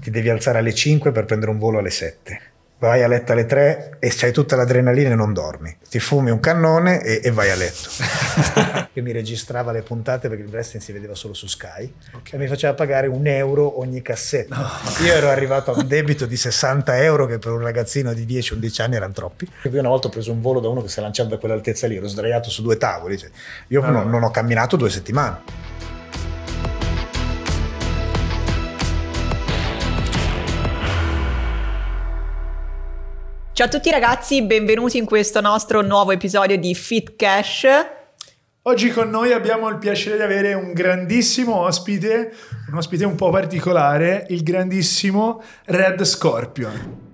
ti devi alzare alle 5 per prendere un volo alle 7. Vai a letto alle 3 e c'hai tutta l'adrenalina e non dormi. Ti fumi un cannone e, e vai a letto. Io mi registrava le puntate perché il wrestling si vedeva solo su Sky okay. e mi faceva pagare un euro ogni cassetta. No. Io ero arrivato a un debito di 60 euro che per un ragazzino di 10-11 anni erano troppi. Io una volta ho preso un volo da uno che si è lanciato da quell'altezza lì, ero sdraiato su due tavoli. Cioè, io no, no. non ho camminato due settimane. Ciao a tutti ragazzi, benvenuti in questo nostro nuovo episodio di Fit Cash. Oggi con noi abbiamo il piacere di avere un grandissimo ospite, un ospite un po' particolare, il grandissimo Red Scorpion.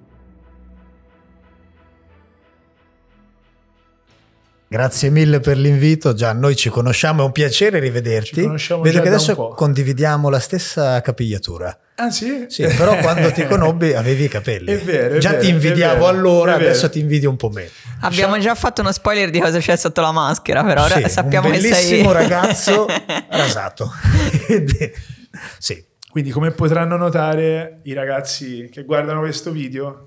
Grazie mille per l'invito, già noi ci conosciamo, è un piacere rivederti. Vedo che adesso condividiamo la stessa capigliatura. Ah sì? Sì, però quando ti conobbi avevi i capelli. È vero. È già vero, ti invidiavo allora, adesso ti invidio un po' meno. Abbiamo già fatto uno spoiler di cosa c'è sotto la maschera, però sì, sappiamo che sei... un bellissimo ragazzo rasato. sì. Quindi come potranno notare i ragazzi che guardano questo video,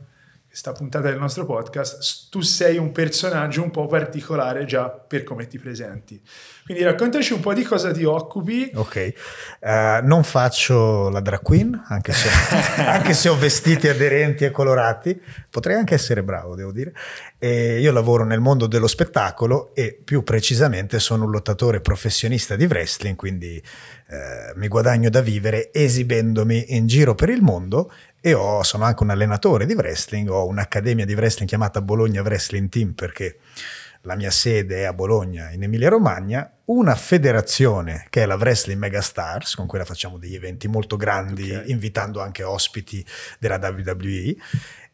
questa puntata del nostro podcast, tu sei un personaggio un po' particolare già per come ti presenti. Quindi raccontaci un po' di cosa ti occupi. Ok, uh, non faccio la drag queen, anche se, anche se, ho vestiti aderenti e colorati, potrei anche essere bravo, devo dire. E io lavoro nel mondo dello spettacolo e più precisamente sono un lottatore professionista di wrestling, quindi uh, mi guadagno da vivere esibendomi in giro per il mondo e ho, sono anche un allenatore di wrestling, ho un'accademia di wrestling chiamata Bologna Wrestling Team perché la mia sede è a Bologna in Emilia Romagna, una federazione che è la Wrestling Megastars, con cui facciamo degli eventi molto grandi, okay. invitando anche ospiti della WWE.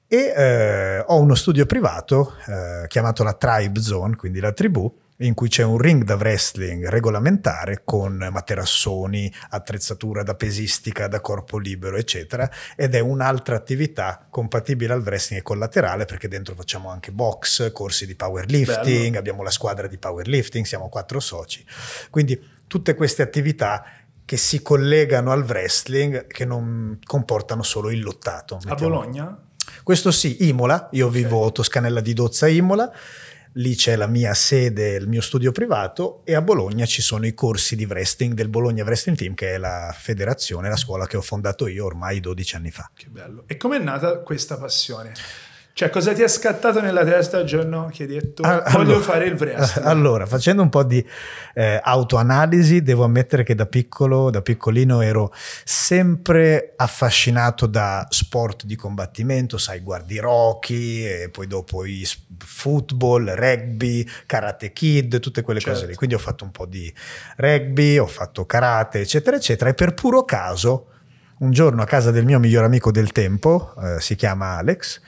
E eh, ho uno studio privato eh, chiamato la Tribe Zone, quindi la tribù, in cui c'è un ring da wrestling regolamentare con materassoni, attrezzatura da pesistica, da corpo libero, eccetera, ed è un'altra attività compatibile al wrestling e collaterale perché dentro facciamo anche box, corsi di powerlifting, Bello. abbiamo la squadra di powerlifting, siamo quattro soci. Quindi tutte queste attività che si collegano al wrestling che non comportano solo il lottato. Mettiamo. A Bologna? Questo sì, Imola, io okay. vivo Toscanella di Dozza Imola lì c'è la mia sede, il mio studio privato e a Bologna ci sono i corsi di wrestling del Bologna Wrestling Team che è la federazione, la scuola che ho fondato io ormai 12 anni fa. Che bello. E com'è nata questa passione? Cioè, cosa ti è scattato nella testa il giorno che hai detto allora, voglio fare il wrestling? Allora, facendo un po' di eh, autoanalisi, devo ammettere che da piccolo, da piccolino, ero sempre affascinato da sport di combattimento, sai, guardi Rocky, poi dopo i football, rugby, karate kid, tutte quelle certo. cose lì. Certo. Quindi ho fatto un po' di rugby, ho fatto karate, eccetera, eccetera, e per puro caso. Un giorno a casa del mio miglior amico del tempo, eh, si chiama Alex,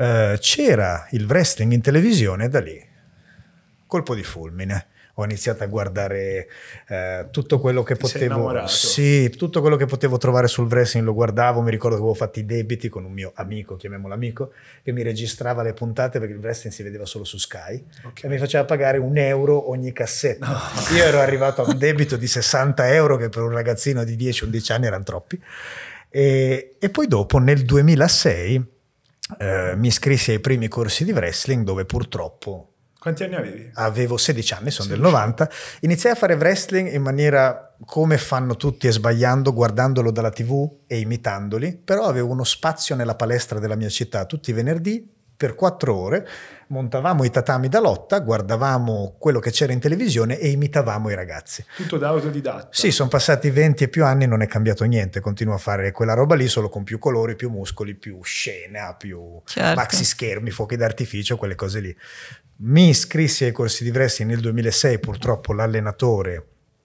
eh, c'era il wrestling in televisione da lì, colpo di fulmine ho iniziato a guardare eh, tutto quello che potevo sì, tutto quello che potevo trovare sul wrestling lo guardavo, mi ricordo che avevo fatto i debiti con un mio amico, chiamiamolo amico che mi registrava le puntate perché il wrestling si vedeva solo su Sky okay. e mi faceva pagare un euro ogni cassetta no. io ero arrivato a un debito di 60 euro che per un ragazzino di 10-11 anni erano troppi e, e poi dopo nel 2006 eh, mi iscrissi ai primi corsi di wrestling dove purtroppo... Quanti anni avevi? Avevo 16 anni, sono 16. del 90. Iniziai a fare wrestling in maniera come fanno tutti e sbagliando, guardandolo dalla tv e imitandoli, però avevo uno spazio nella palestra della mia città tutti i venerdì per quattro ore montavamo i tatami da lotta, guardavamo quello che c'era in televisione e imitavamo i ragazzi. Tutto da autodidatta. Sì, sono passati 20 e più anni e non è cambiato niente, continuo a fare quella roba lì solo con più colori, più muscoli, più scena, più certo. maxi schermi, fuochi d'artificio, quelle cose lì. Mi iscrissi ai corsi di wrestling nel 2006, purtroppo l'allenatore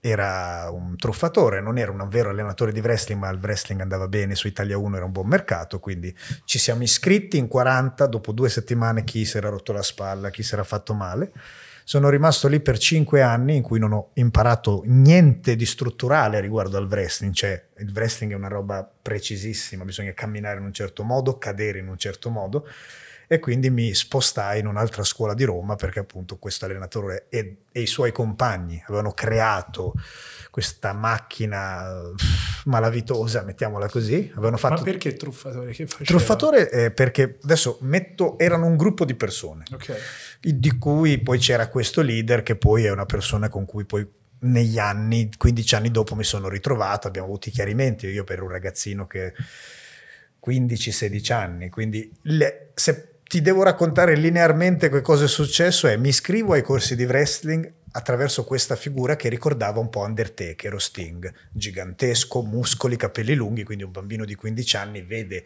era un truffatore, non era un vero allenatore di wrestling, ma il wrestling andava bene, su Italia 1 era un buon mercato, quindi ci siamo iscritti in 40, dopo due settimane chi si era rotto la spalla, chi si era fatto male. Sono rimasto lì per cinque anni in cui non ho imparato niente di strutturale riguardo al wrestling, cioè il wrestling è una roba precisissima, bisogna camminare in un certo modo, cadere in un certo modo e quindi mi spostai in un'altra scuola di Roma perché appunto questo allenatore e, e, i suoi compagni avevano creato questa macchina malavitosa, mettiamola così. Avevano fatto... Ma perché truffatore? Che truffatore eh, perché adesso metto, erano un gruppo di persone, okay. di cui poi c'era questo leader che poi è una persona con cui poi negli anni, 15 anni dopo mi sono ritrovato, abbiamo avuto i chiarimenti, io per un ragazzino che... 15-16 anni, quindi le, se ti devo raccontare linearmente che cosa è successo è mi iscrivo ai corsi di wrestling attraverso questa figura che ricordava un po' Undertaker o Sting, gigantesco, muscoli, capelli lunghi, quindi un bambino di 15 anni vede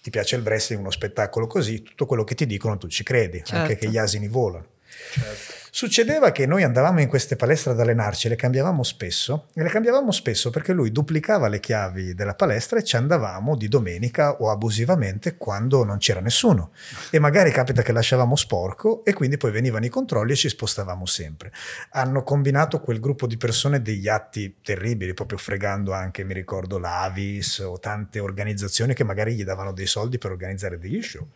ti piace il wrestling, uno spettacolo così, tutto quello che ti dicono tu ci credi, certo. anche che certo. gli asini volano. Certo. Succedeva che noi andavamo in queste palestre ad allenarci, le cambiavamo spesso e le cambiavamo spesso perché lui duplicava le chiavi della palestra e ci andavamo di domenica o abusivamente quando non c'era nessuno. E magari capita che lasciavamo sporco e quindi poi venivano i controlli e ci spostavamo sempre. Hanno combinato quel gruppo di persone degli atti terribili, proprio fregando anche, mi ricordo, l'Avis o tante organizzazioni che magari gli davano dei soldi per organizzare degli show.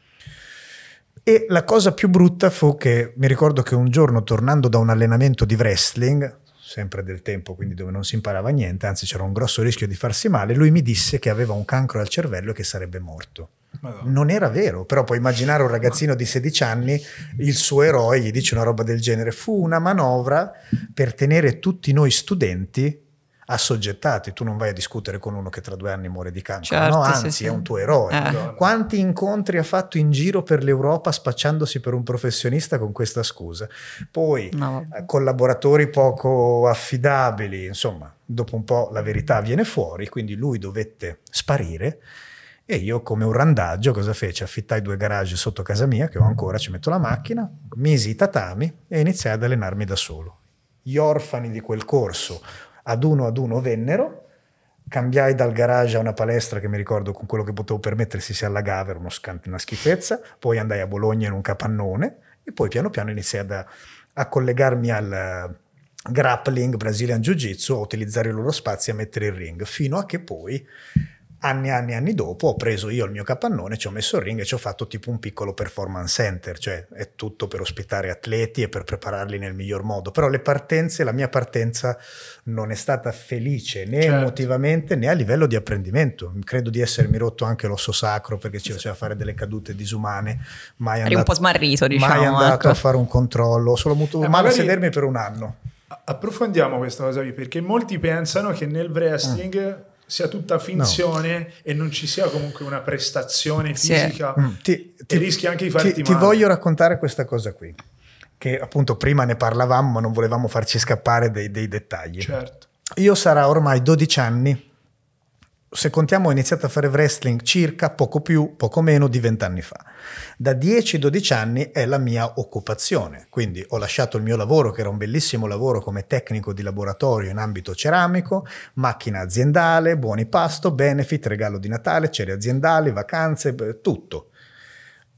E la cosa più brutta fu che mi ricordo che un giorno tornando da un allenamento di wrestling, sempre del tempo, quindi dove non si imparava niente, anzi c'era un grosso rischio di farsi male, lui mi disse che aveva un cancro al cervello e che sarebbe morto. Madonna. Non era vero, però puoi immaginare un ragazzino di 16 anni, il suo eroe gli dice una roba del genere. Fu una manovra per tenere tutti noi studenti assoggettati, tu non vai a discutere con uno che tra due anni muore di cancro, certo, no? anzi sì, sì. è un tuo eroe. Eh. Quanti incontri ha fatto in giro per l'Europa spacciandosi per un professionista con questa scusa? Poi no. Eh, collaboratori poco affidabili, insomma, dopo un po' la verità viene fuori, quindi lui dovette sparire. E io come un randaggio cosa feci? Affittai due garage sotto casa mia, che ho ancora, ci metto la macchina, misi i tatami e iniziai ad allenarmi da solo. Gli orfani di quel corso ad uno ad uno vennero, cambiai dal garage a una palestra che mi ricordo con quello che potevo permettersi si allagava, era scant- una schifezza, poi andai a Bologna in un capannone e poi piano piano iniziai ad, a collegarmi al grappling, Brazilian Jiu Jitsu, a utilizzare i loro spazi, a mettere il ring, fino a che poi anni e anni anni dopo ho preso io il mio capannone, ci ho messo il ring e ci ho fatto tipo un piccolo performance center, cioè è tutto per ospitare atleti e per prepararli nel miglior modo, però le partenze, la mia partenza non è stata felice né certo. emotivamente né a livello di apprendimento, credo di essermi rotto anche l'osso sacro perché ci faceva fare delle cadute disumane, mai andato, un po' smarrito diciamo. Mai andato ecco. a fare un controllo, solo mutuo male a sedermi per un anno. Approfondiamo questa cosa qui perché molti pensano che nel wrestling... Mm sia tutta finzione no. e non ci sia comunque una prestazione fisica sì. mm. ti, ti, rischi anche di farti ti, male. Ti voglio raccontare questa cosa qui, che appunto prima ne parlavamo ma non volevamo farci scappare dei, dei dettagli. Certo. Io sarà ormai 12 anni, se contiamo ho iniziato a fare wrestling circa poco più, poco meno di 20 anni fa. Da 10-12 anni è la mia occupazione, quindi ho lasciato il mio lavoro che era un bellissimo lavoro come tecnico di laboratorio in ambito ceramico, macchina aziendale, buoni pasto, benefit, regalo di Natale, cere aziendali, vacanze, tutto.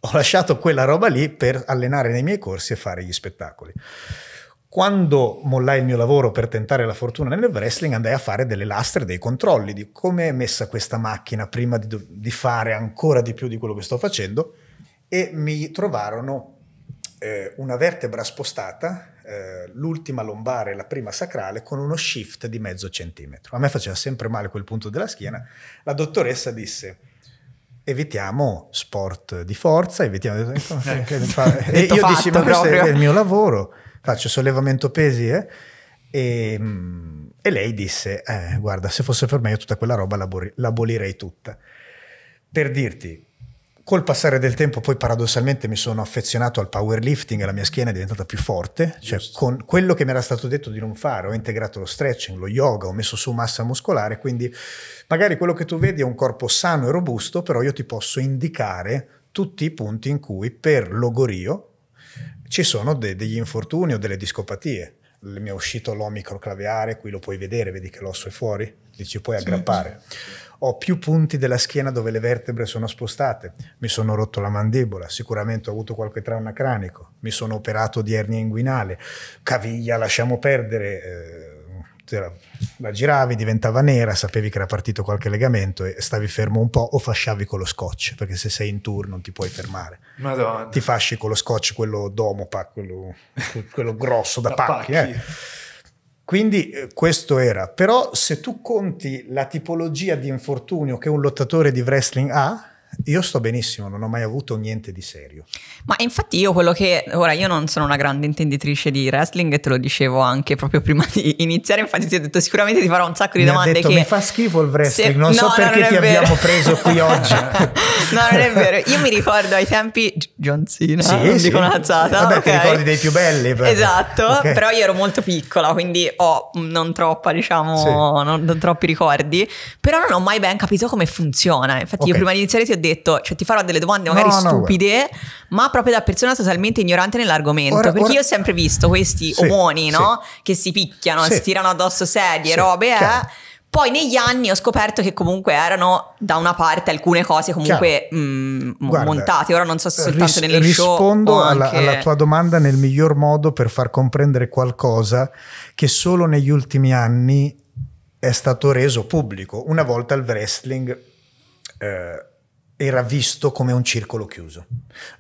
Ho lasciato quella roba lì per allenare nei miei corsi e fare gli spettacoli. Quando mollai il mio lavoro per tentare la fortuna nel wrestling, andai a fare delle lastre, dei controlli di come è messa questa macchina prima di, di fare ancora di più di quello che sto facendo e mi trovarono eh, una vertebra spostata, eh, l'ultima lombare e la prima sacrale, con uno shift di mezzo centimetro. A me faceva sempre male quel punto della schiena. La dottoressa disse evitiamo sport di forza, evitiamo... Eh. e io dissi, ma questo proprio. è il mio lavoro, faccio sollevamento pesi, eh? e, mm, e, lei disse, eh, guarda, se fosse per me io tutta quella roba l'abolirei tutta. Per dirti, Col passare del tempo poi paradossalmente mi sono affezionato al powerlifting e la mia schiena è diventata più forte, cioè con quello che mi era stato detto di non fare, ho integrato lo stretching, lo yoga, ho messo su massa muscolare, quindi magari quello che tu vedi è un corpo sano e robusto, però io ti posso indicare tutti i punti in cui per logorio ci sono de degli infortuni o delle discopatie. Mi è uscito l'omicro claviare, qui lo puoi vedere, vedi che l'osso è fuori, li ci puoi aggrappare. Sì, sì ho più punti della schiena dove le vertebre sono spostate, mi sono rotto la mandibola, sicuramente ho avuto qualche trauma cranico, mi sono operato di ernia inguinale, caviglia lasciamo perdere, eh, la giravi, diventava nera, sapevi che era partito qualche legamento e stavi fermo un po' o fasciavi con lo scotch, perché se sei in tour non ti puoi fermare. Madonna. Ti fasci con lo scotch, quello domo, quello, quello grosso da, da pacchi. pacchi. Eh quindi eh, questo era. Però se tu conti la tipologia di infortunio che un lottatore di wrestling ha, io sto benissimo, non ho mai avuto niente di serio. Ma infatti io quello che... Ora io non sono una grande intenditrice di wrestling e te lo dicevo anche proprio prima di iniziare, infatti ti ho detto sicuramente ti farò un sacco di mi domande. Detto, che... Mi fa schifo il wrestling, se... non no, so perché non ti vero. abbiamo preso qui oggi. no, non è vero. Io mi ricordo ai tempi John Cena, sì, non sì. dico un'alzata. Vabbè, okay. ti ricordi dei più belli. Però. Esatto, okay. però io ero molto piccola, quindi ho mm, non troppa, diciamo, sì. non, non, troppi ricordi, però non ho mai ben capito come funziona. Infatti okay. io prima di iniziare ti ho detto, cioè ti farò delle domande magari no, stupide, beh. ma proprio da persona totalmente ignorante nell'argomento. Ora, perché ora... io ho sempre visto questi sì, omoni, no? Sì. Che si picchiano, sì. si tirano addosso sedie, robe, eh. chiaro. eh. Poi negli anni ho scoperto che comunque erano da una parte alcune cose comunque mh, mm, Guarda, montate, ora non so se eh, soltanto ris- nelle rispondo show. Rispondo alla, anche... alla tua domanda nel miglior modo per far comprendere qualcosa che solo negli ultimi anni è stato reso pubblico. Una volta il wrestling eh, era visto come un circolo chiuso.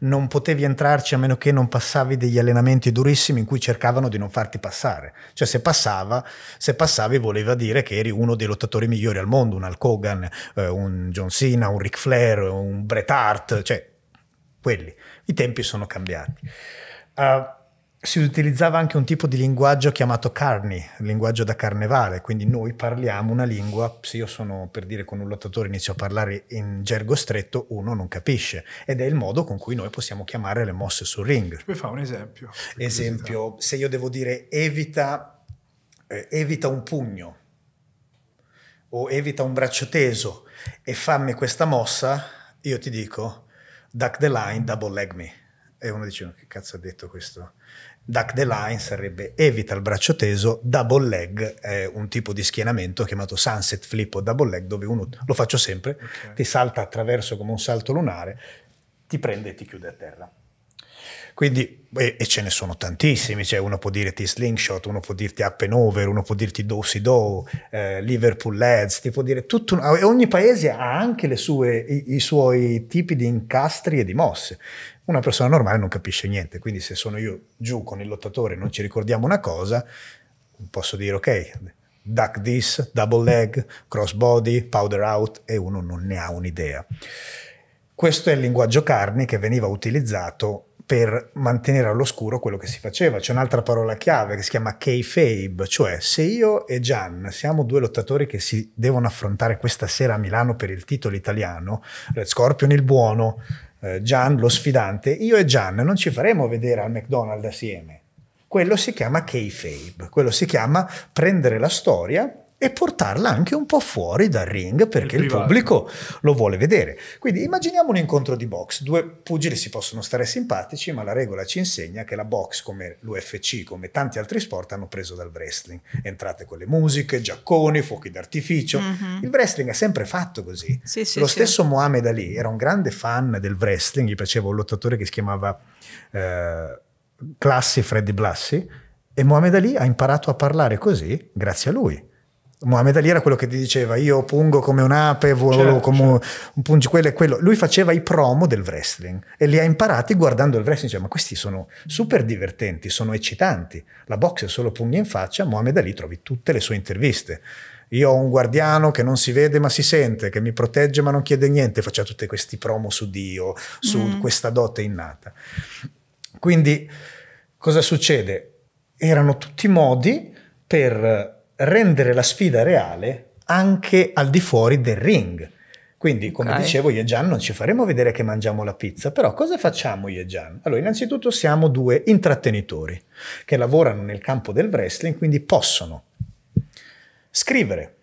Non potevi entrarci a meno che non passavi degli allenamenti durissimi in cui cercavano di non farti passare. Cioè se, passava, se passavi voleva dire che eri uno dei lottatori migliori al mondo, un Hulk Hogan, eh, un John Cena, un Ric Flair, un Bret Hart, cioè quelli. I tempi sono cambiati. Uh, si utilizzava anche un tipo di linguaggio chiamato carni, linguaggio da carnevale, quindi noi parliamo una lingua, se io sono per dire con un lottatore inizio a parlare in gergo stretto, uno non capisce ed è il modo con cui noi possiamo chiamare le mosse sul ring. Mi fa un esempio. Esempio, se io devo dire evita, eh, evita un pugno o evita un braccio teso e fammi questa mossa, io ti dico duck the line, double leg me. E uno dice, che cazzo ha detto questo? Duck the line sarebbe evita il braccio teso, double leg è un tipo di schienamento chiamato sunset flip o double leg dove uno, lo faccio sempre, okay. ti salta attraverso come un salto lunare, ti prende e ti chiude a terra. Quindi e, e, ce ne sono tantissimi, cioè uno può dirti Slingshot, uno può dirti Up and Over, uno può dirti do si Do, eh, Liverpool Leds, ti può dire tutto, e ogni paese ha anche sue, i, i suoi tipi di incastri e di mosse. Una persona normale non capisce niente, quindi se sono io giù con il lottatore e non ci ricordiamo una cosa, posso dire ok, duck this, double leg, cross body, powder out e uno non ne ha un'idea. Questo è il linguaggio carni che veniva utilizzato per mantenere all'oscuro quello che si faceva. C'è un'altra parola chiave che si chiama kayfabe, cioè se io e Gian siamo due lottatori che si devono affrontare questa sera a Milano per il titolo italiano, Red Scorpion il buono, eh, Gian lo sfidante, io e Gian non ci faremo vedere al McDonald's assieme. Quello si chiama kayfabe, quello si chiama prendere la storia e portarla anche un po' fuori dal ring perché il, il pubblico lo vuole vedere. Quindi immaginiamo un incontro di box, due pugili si possono stare simpatici, ma la regola ci insegna che la box, come l'UFC, come tanti altri sport, hanno preso dal wrestling. Entrate con le musiche, giacconi, fuochi d'artificio. Mm-hmm. Il wrestling è sempre fatto così. Sì, sì, lo stesso sì. Mohamed Ali era un grande fan del wrestling, gli piaceva un lottatore che si chiamava eh, Classi Freddy Blassi e Mohamed Ali ha imparato a parlare così grazie a lui Mohamed Ali era quello che ti diceva io pungo come un'ape, volo certo, come certo. un pungi quello e quello. Lui faceva i promo del wrestling e li ha imparati guardando il wrestling. Diceva ma questi sono super divertenti, sono eccitanti. La boxe è solo pugni in faccia, Mohamed Ali trovi tutte le sue interviste. Io ho un guardiano che non si vede ma si sente, che mi protegge ma non chiede niente. Faceva tutti questi promo su Dio, su mm. questa dote innata. Quindi cosa succede? Erano tutti modi per rendere la sfida reale anche al di fuori del ring. Quindi, come okay. dicevo, io e Gian non ci faremo vedere che mangiamo la pizza, però cosa facciamo io e Gian? Allora, innanzitutto siamo due intrattenitori che lavorano nel campo del wrestling, quindi possono scrivere,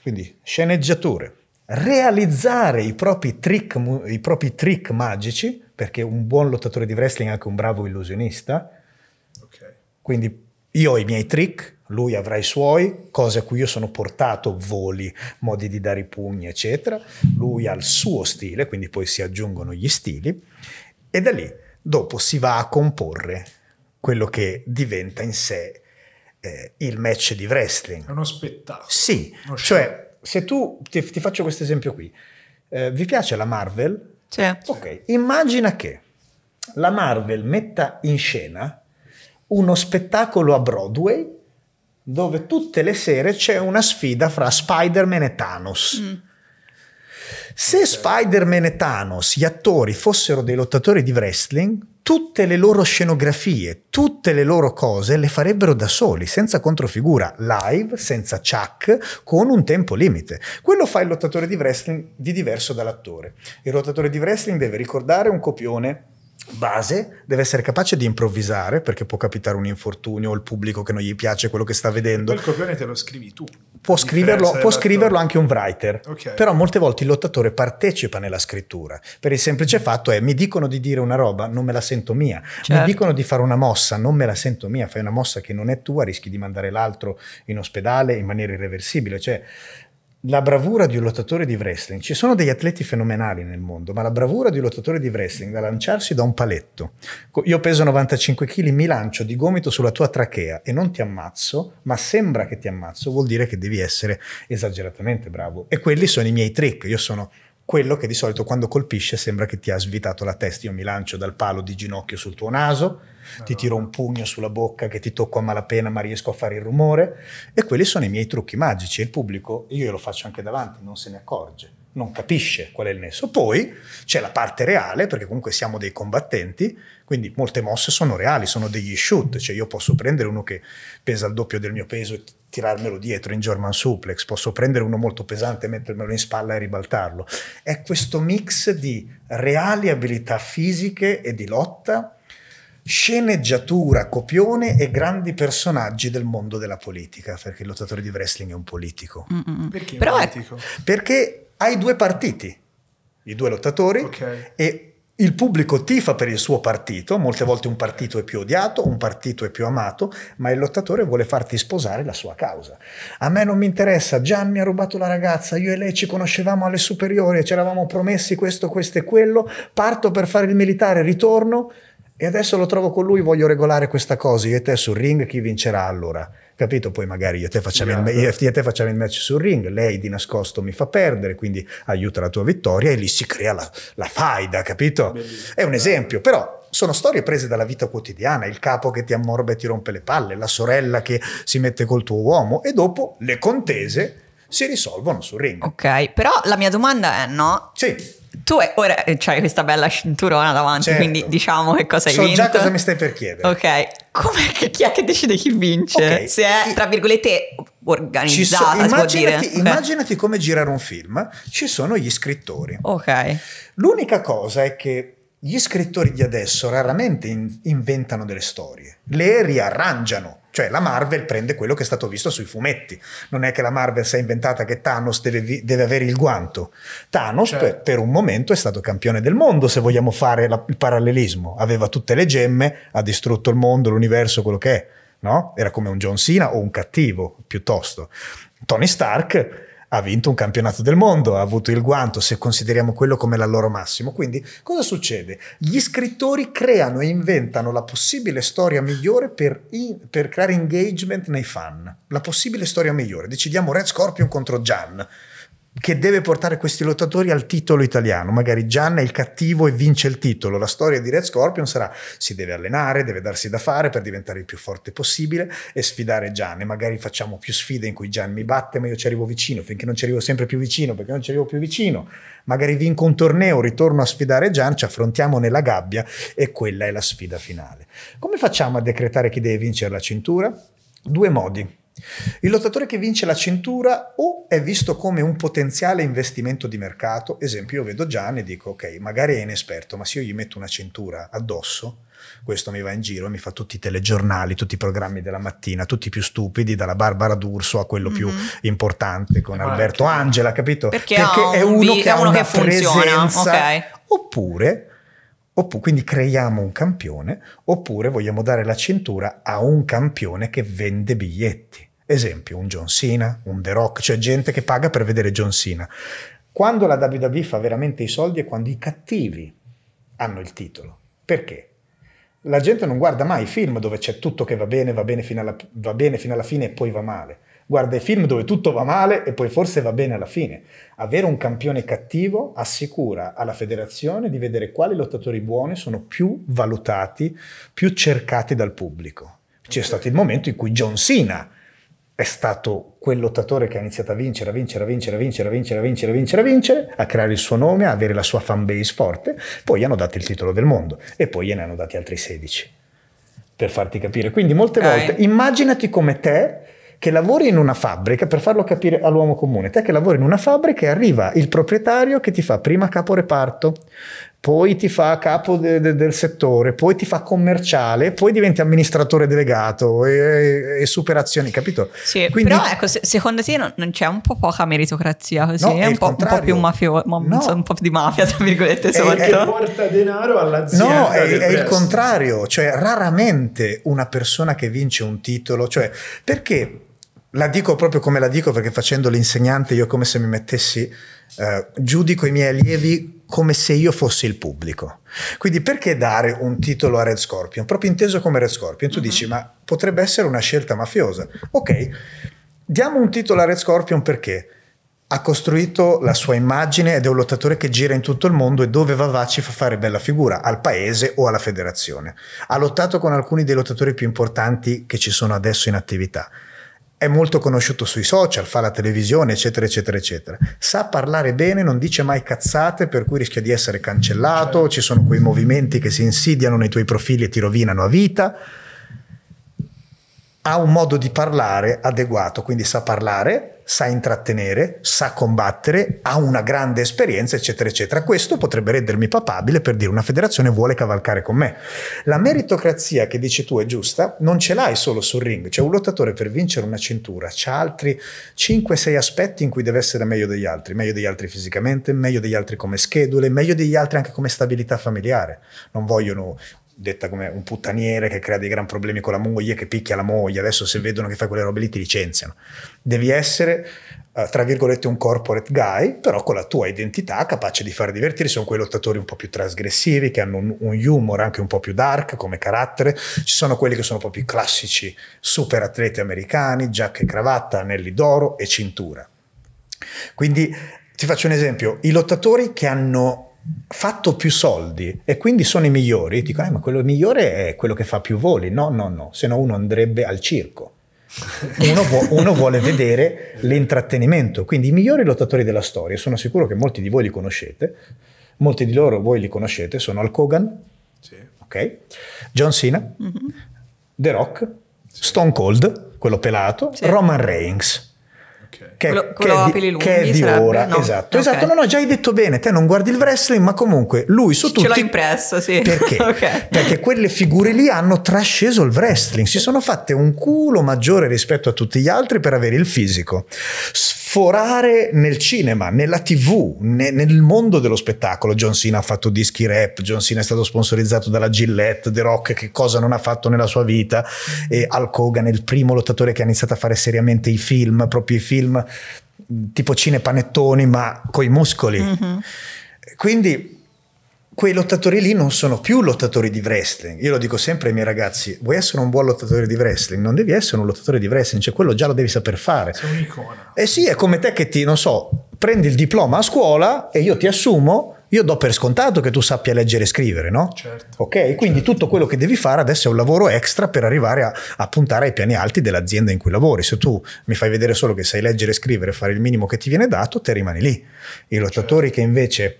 quindi sceneggiature, realizzare i propri trick, i propri trick magici, perché un buon lottatore di wrestling è anche un bravo illusionista. Okay. Quindi io ho i miei trick, lui avrà i suoi, cose a cui io sono portato, voli, modi di dare i pugni, eccetera. Lui ha il suo stile, quindi poi si aggiungono gli stili e da lì dopo si va a comporre quello che diventa in sé eh, il match di wrestling. È uno spettacolo. Sì, uno cioè se tu ti, ti faccio questo esempio qui, eh, vi piace la Marvel? Certo. Ok, immagina che la Marvel metta in scena uno spettacolo a Broadway dove tutte le sere c'è una sfida fra Spider-Man e Thanos. Mm. Se okay. Spider-Man e Thanos, gli attori, fossero dei lottatori di wrestling, tutte le loro scenografie, tutte le loro cose le farebbero da soli, senza controfigura, live, senza chuck, con un tempo limite. Quello fa il lottatore di wrestling di diverso dall'attore. Il lottatore di wrestling deve ricordare un copione, base deve essere capace di improvvisare perché può capitare un infortunio o il pubblico che non gli piace quello che sta vedendo. E il copione te lo scrivi tu. Può, scriverlo, può scriverlo, anche un writer, okay. però molte volte il lottatore partecipa nella scrittura per il semplice fatto è mi dicono di dire una roba, non me la sento mia, certo. mi dicono di fare una mossa, non me la sento mia, fai una mossa che non è tua, rischi di mandare l'altro in ospedale in maniera irreversibile, cioè la bravura di un lottatore di wrestling. Ci sono degli atleti fenomenali nel mondo, ma la bravura di un lottatore di wrestling da lanciarsi da un paletto. Io peso 95 kg, mi lancio di gomito sulla tua trachea e non ti ammazzo, ma sembra che ti ammazzo, vuol dire che devi essere esageratamente bravo. E quelli sono i miei trick. Io sono quello che di solito quando colpisce sembra che ti ha svitato la testa. Io mi lancio dal palo di ginocchio sul tuo naso, ti tiro un pugno sulla bocca che ti tocco a malapena ma riesco a fare il rumore e quelli sono i miei trucchi magici e il pubblico, io lo faccio anche davanti, non se ne accorge, non capisce qual è il nesso. Poi c'è la parte reale perché comunque siamo dei combattenti, quindi molte mosse sono reali, sono degli shoot, cioè io posso prendere uno che pesa il doppio del mio peso e tirarmelo dietro in German suplex, posso prendere uno molto pesante e mettermelo in spalla e ribaltarlo. È questo mix di reali abilità fisiche e di lotta sceneggiatura, copione e grandi personaggi del mondo della politica, perché il lottatore di wrestling è un politico. Mm -mm. mm. Perché Però è Perché hai due partiti, i due lottatori, okay. e il pubblico tifa per il suo partito, molte volte un partito è più odiato, un partito è più amato, ma il lottatore vuole farti sposare la sua causa. A me non mi interessa, Gianni ha rubato la ragazza, io e lei ci conoscevamo alle superiori, ci eravamo promessi questo, questo e quello, parto per fare il militare, ritorno, e adesso lo trovo con lui, voglio regolare questa cosa, io e te sul ring chi vincerà allora? Capito? Poi magari io e te facciamo, il, io e te facciamo il match sul ring, lei di nascosto mi fa perdere, quindi aiuta la tua vittoria e lì si crea la, la faida, capito? Bellissimo. È un esempio, però sono storie prese dalla vita quotidiana, il capo che ti ammorba e ti rompe le palle, la sorella che si mette col tuo uomo e dopo le contese si risolvono sul ring. Ok, però la mia domanda è no? Sì tu è, ora eh, c'hai questa bella cinturona davanti, certo. quindi diciamo che cosa hai so vinto. So già cosa mi stai per chiedere. Ok, com'è che chi è che decide chi vince? Okay. Se è, tra virgolette, organizzata, so, immaginati, okay. immaginati come girare un film, ci sono gli scrittori. Ok. L'unica cosa è che gli scrittori di adesso raramente in, inventano delle storie, le riarrangiano cioè la Marvel prende quello che è stato visto sui fumetti. Non è che la Marvel si è inventata che Thanos deve, deve avere il guanto. Thanos certo. per, per, un momento è stato campione del mondo, se vogliamo fare la, il parallelismo. Aveva tutte le gemme, ha distrutto il mondo, l'universo, quello che è. No? Era come un John Cena o un cattivo, piuttosto. Tony Stark ha vinto un campionato del mondo, ha avuto il guanto, se consideriamo quello come la loro massimo. Quindi cosa succede? Gli scrittori creano e inventano la possibile storia migliore per, in, per creare engagement nei fan. La possibile storia migliore. Decidiamo Red Scorpion contro Gian che deve portare questi lottatori al titolo italiano. Magari Gian è il cattivo e vince il titolo. La storia di Red Scorpion sarà si deve allenare, deve darsi da fare per diventare il più forte possibile e sfidare Gian. E magari facciamo più sfide in cui Gian mi batte ma io ci arrivo vicino, finché non ci arrivo sempre più vicino, perché non ci arrivo più vicino. Magari vinco un torneo, ritorno a sfidare Gian, ci affrontiamo nella gabbia e quella è la sfida finale. Come facciamo a decretare chi deve vincere la cintura? Due modi. Il lottatore che vince la cintura o è visto come un potenziale investimento di mercato, esempio io vedo Gian e dico ok, magari è inesperto, ma se io gli metto una cintura addosso, questo mi va in giro, mi fa tutti i telegiornali, tutti i programmi della mattina, tutti più stupidi, dalla Barbara D'Urso a quello mm -hmm. più mm-hmm. importante con Guarda Alberto Angela, capito? Perché, Perché un è uno che è uno ha una che presenza. Okay. Oppure Oppure, quindi creiamo un campione, oppure vogliamo dare la cintura a un campione che vende biglietti. Esempio, un John Cena, un The Rock, cioè gente che paga per vedere John Cena. Quando la WWE fa veramente i soldi è quando i cattivi hanno il titolo. Perché? La gente non guarda mai i film dove c'è tutto che va bene, va bene fino alla, va bene fino alla fine e poi va male guarda i film dove tutto va male e poi forse va bene alla fine. Avere un campione cattivo assicura alla federazione di vedere quali lottatori buoni sono più valutati, più cercati dal pubblico. C'è stato il momento in cui John Cena è stato quel lottatore che ha iniziato a vincere, a vincere, a vincere, a vincere, a vincere, a vincere, a vincere, a vincere, a creare il suo nome, a avere la sua fan base forte, poi gli hanno dato il titolo del mondo e poi gliene hanno dati altri 16 per farti capire. Quindi molte volte immaginati come te che lavori in una fabbrica, per farlo capire all'uomo comune, te che lavori in una fabbrica e arriva il proprietario che ti fa prima capo reparto, poi ti fa capo de, de, del settore, poi ti fa commerciale, poi diventi amministratore delegato e, e superazioni, capito? Sì, Quindi, però ecco, se, secondo te non, non, c'è un po' poca meritocrazia così? No, è, è un, po', un po', più mafio, ma, no. so, un po' di mafia, tra virgolette, sotto. È, è porta denaro all'azienda. No, è, è il contrario, cioè raramente una persona che vince un titolo, cioè perché la dico proprio come la dico perché facendo l'insegnante io come se mi mettessi, eh, giudico i miei allievi come se io fossi il pubblico. Quindi perché dare un titolo a Red Scorpion? Proprio inteso come Red Scorpion. Tu uh mhm. -huh. dici, ma potrebbe essere una scelta mafiosa. Ok, diamo un titolo a Red Scorpion perché ha costruito la sua immagine ed è un lottatore che gira in tutto il mondo e dove va va ci fa fare bella figura, al paese o alla federazione. Ha lottato con alcuni dei lottatori più importanti che ci sono adesso in attività è molto conosciuto sui social, fa la televisione, eccetera, eccetera, eccetera. Sa parlare bene, non dice mai cazzate, per cui rischia di essere cancellato, certo. ci sono quei movimenti che si insidiano nei tuoi profili e ti rovinano a vita. Ha un modo di parlare adeguato, quindi sa parlare, sa intrattenere, sa combattere, ha una grande esperienza, eccetera, eccetera. Questo potrebbe rendermi papabile per dire una federazione vuole cavalcare con me. La meritocrazia che dici tu è giusta, non ce l'hai solo sul ring, cioè un lottatore per vincere una cintura ha altri 5-6 aspetti in cui deve essere meglio degli altri, meglio degli altri fisicamente, meglio degli altri come schedule, meglio degli altri anche come stabilità familiare. Non vogliono detta come un puttaniere che crea dei gran problemi con la moglie, che picchia la moglie, adesso se mm. vedono che fai quelle robe lì ti licenziano. Devi essere, eh, tra virgolette, un corporate guy, però con la tua identità capace di far divertire. Sono quei lottatori un po' più trasgressivi, che hanno un, un humor anche un po' più dark come carattere. Ci sono quelli che sono un po' più classici super atleti americani, giacca e cravatta, anelli d'oro e cintura. Quindi ti faccio un esempio, i lottatori che hanno fatto più soldi e quindi sono i migliori, dico, eh, ma quello migliore è quello che fa più voli. No, no, no, se no uno andrebbe al circo. Uno, vu- uno, vuole vedere l'intrattenimento. Quindi i migliori lottatori della storia, sono sicuro che molti di voi li conoscete, molti di loro voi li conoscete, sono Al Kogan, sì. okay, John Cena, mm-hmm. The Rock, sì. Stone Cold, quello pelato, sì. Roman Reigns. Okay. Che, quello, che, è di, lunghi, che, è di sarebbe? ora, no. esatto, okay. esatto. No, no, già hai detto bene. Te non guardi il wrestling, ma comunque lui su Ce tutti. Ce l'ho impresso, sì. Perché? okay. Perché quelle figure lì hanno trasceso il wrestling, si sono fatte un culo maggiore rispetto a tutti gli altri per avere il fisico. Sf- forare nel cinema, nella tv, ne, nel mondo dello spettacolo. John Cena ha fatto dischi rap, John Cena è stato sponsorizzato dalla Gillette, The Rock che cosa non ha fatto nella sua vita, e Al Kogan è il primo lottatore che ha iniziato a fare seriamente i film, proprio i film tipo cine panettoni ma coi muscoli. Mm-hmm. Quindi quei lottatori lì non sono più lottatori di wrestling. Io lo dico sempre ai miei ragazzi, vuoi essere un buon lottatore di wrestling? Non devi essere un lottatore di wrestling, cioè quello già lo devi saper fare. Sei un'icona. Eh sì, è come te che ti, non so, prendi il diploma a scuola e io ti assumo, io do per scontato che tu sappia leggere e scrivere, no? Certo. Ok, quindi certo. tutto quello che devi fare adesso è un lavoro extra per arrivare a, a puntare ai piani alti dell'azienda in cui lavori. Se tu mi fai vedere solo che sai leggere e scrivere fare il minimo che ti viene dato, te rimani lì. I lottatori certo. che invece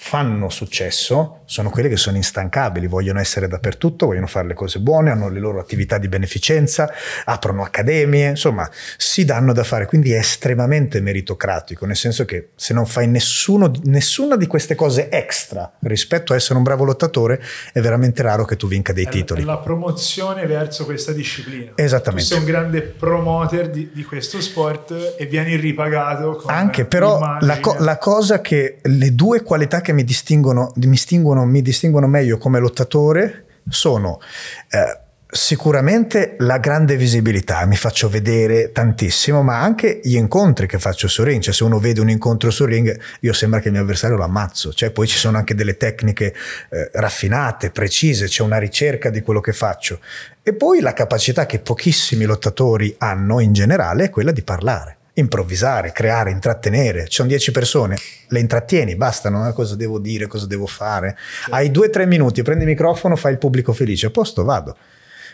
fanno successo sono quelle che sono instancabili, vogliono essere dappertutto, vogliono fare le cose buone, hanno le loro attività di beneficenza, aprono accademie, insomma si danno da fare, quindi è estremamente meritocratico, nel senso che se non fai nessuno, nessuna di queste cose extra rispetto a essere un bravo lottatore è veramente raro che tu vinca dei è titoli. la promozione verso questa disciplina. Esattamente. Tu sei un grande promoter di, di questo sport e vieni ripagato. Anche però la, co- la cosa che le due qualità che che mi distinguono, mi distinguono, mi distinguono meglio come lottatore sono eh, sicuramente la grande visibilità, mi faccio vedere tantissimo, ma anche gli incontri che faccio su ring, cioè se uno vede un incontro su ring, io sembra che il mio avversario lo ammazzo, cioè poi ci sono anche delle tecniche eh, raffinate, precise, c'è una ricerca di quello che faccio. E poi la capacità che pochissimi lottatori hanno in generale è quella di parlare improvvisare, creare, intrattenere. Ci sono 10 persone, le intrattieni, basta, non è eh, cosa devo dire, cosa devo fare. Sì. Hai 2-3 minuti, prendi il microfono, fai il pubblico felice, a posto, vado.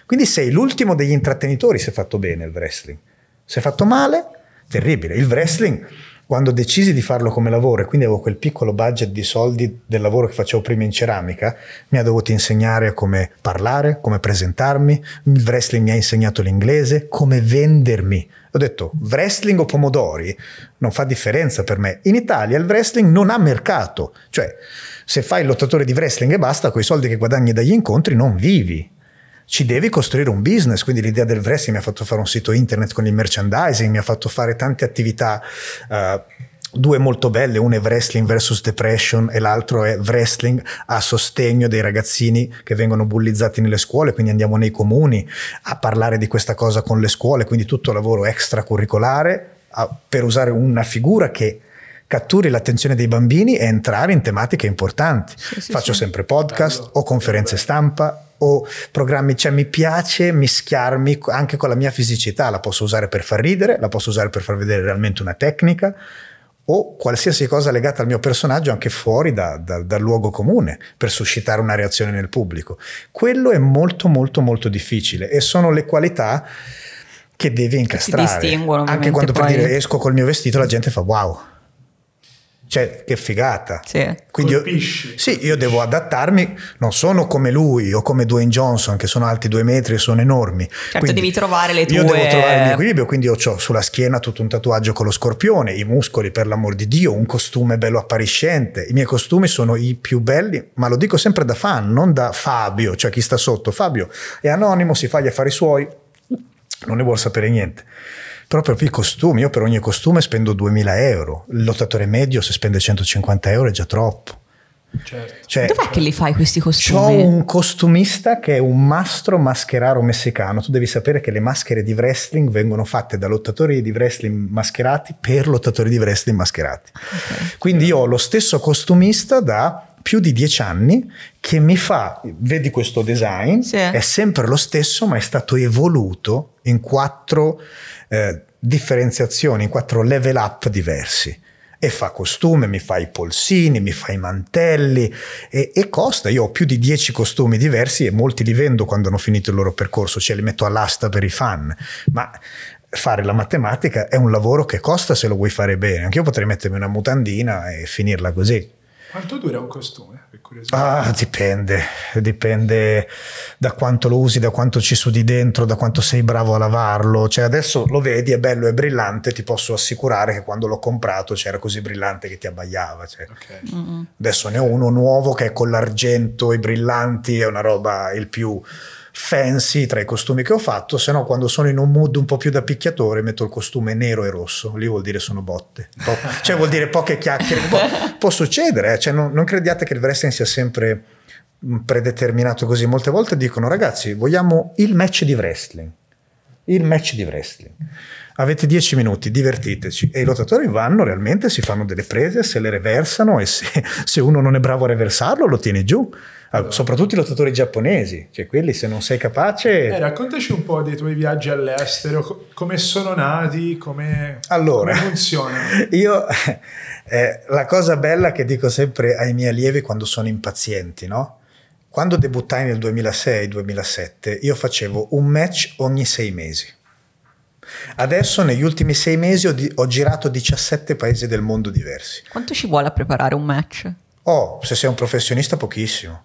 Quindi sei l'ultimo degli intrattenitori se fatto bene il wrestling. Se fatto male, terribile. Il wrestling, quando decisi di farlo come lavoro e quindi avevo quel piccolo budget di soldi del lavoro che facevo prima in ceramica, mi ha dovuto insegnare come parlare, come presentarmi. Il wrestling mi ha insegnato l'inglese, come vendermi ho detto wrestling o pomodori non fa differenza per me. In Italia il wrestling non ha mercato, cioè se fai il lottatore di wrestling e basta, con i soldi che guadagni dagli incontri non vivi. Ci devi costruire un business, quindi l'idea del wrestling mi ha fatto fare un sito internet con il merchandising, mi ha fatto fare tante attività. Uh, due molto belle, una è Wrestling vs Depression e l'altro è Wrestling a sostegno dei ragazzini che vengono bullizzati nelle scuole, quindi andiamo nei comuni a parlare di questa cosa con le scuole, quindi tutto lavoro extracurricolare a, per usare una figura che catturi l'attenzione dei bambini e entrare in tematiche importanti. Sì, sì, Faccio sì. sempre podcast bello, o conferenze stampa o programmi, cioè mi piace mischiarmi anche con la mia fisicità, la posso usare per far ridere, la posso usare per far vedere realmente una tecnica, o qualsiasi cosa legata al mio personaggio anche fuori da, da, dal luogo comune per suscitare una reazione nel pubblico. Quello è molto molto molto difficile e sono le qualità che devi incastrare. Anche quando poi... per dire esco col mio vestito la gente fa wow cioè, che figata. Sì. Quindi colpisci, io, sì, io devo adattarmi, non sono come lui o come Dwayne Johnson, che sono alti due metri e sono enormi. Certo, quindi devi trovare le tue... Io devo trovare il mio equilibrio, quindi io ho sulla schiena tutto un tatuaggio con lo scorpione, i muscoli, per l'amor di Dio, un costume bello appariscente. I miei costumi sono i più belli, ma lo dico sempre da fan, non da Fabio, cioè chi sta sotto. Fabio è anonimo, si fa gli affari suoi, non ne vuole sapere niente proprio per i costumi. Io per ogni costume spendo 2000 euro. Il lottatore medio, se spende 150 euro, è già troppo. Certo. Cioè, Dov'è che li fai questi costumi? Ho un costumista che è un mastro mascheraro messicano. Tu devi sapere che le maschere di wrestling vengono fatte da lottatori di wrestling mascherati per lottatori di wrestling mascherati. Okay. Quindi io ho lo stesso costumista da più di dieci anni che mi fa, vedi questo design, sì. è sempre lo stesso ma è stato evoluto in quattro eh, differenziazioni, in quattro level up diversi. E fa costume, mi fa i polsini, mi fa i mantelli e, e, costa. Io ho più di dieci costumi diversi e molti li vendo quando hanno finito il loro percorso, cioè li metto all'asta per i fan. Ma fare la matematica è un lavoro che costa se lo vuoi fare bene. Anche io potrei mettermi una mutandina e finirla così. Quanto dura un costume? Ah, dipende, dipende da quanto lo usi, da quanto ci sudi dentro, da quanto sei bravo a lavarlo. Cioè adesso lo vedi, è bello, è brillante, ti posso assicurare che quando l'ho comprato c'era così brillante che ti abbagliava. Cioè. Okay. Mm -hmm. Adesso ne ho uno nuovo che è con l'argento, i brillanti, è una roba il più fancy tra i costumi che ho fatto, se no quando sono in un mood un po' più da picchiatore metto il costume nero e rosso, lì vuol dire sono botte, po- cioè vuol dire poche chiacchiere, po può succedere, eh? cioè, non, non crediate che il wrestling sia sempre mm, predeterminato così, molte volte dicono ragazzi vogliamo il match di wrestling, il match di wrestling. Avete 10 minuti, divertiteci. E i lottatori vanno realmente, si fanno delle prese, se le reversano e se, se uno non è bravo a reversarlo lo tiene giù allora. Ah, soprattutto i lottatori giapponesi, cioè quelli se non sei capace... Eh, raccontaci un po' dei tuoi viaggi all'estero, come sono nati, come, allora, come funziona. Io, eh, la cosa bella che dico sempre ai miei allievi quando sono impazienti, no? Quando debuttai nel 2006-2007, io facevo un match ogni sei mesi. Adesso negli ultimi sei mesi ho, di, ho, girato 17 paesi del mondo diversi. Quanto ci vuole a preparare un match? Oh, se sei un professionista pochissimo.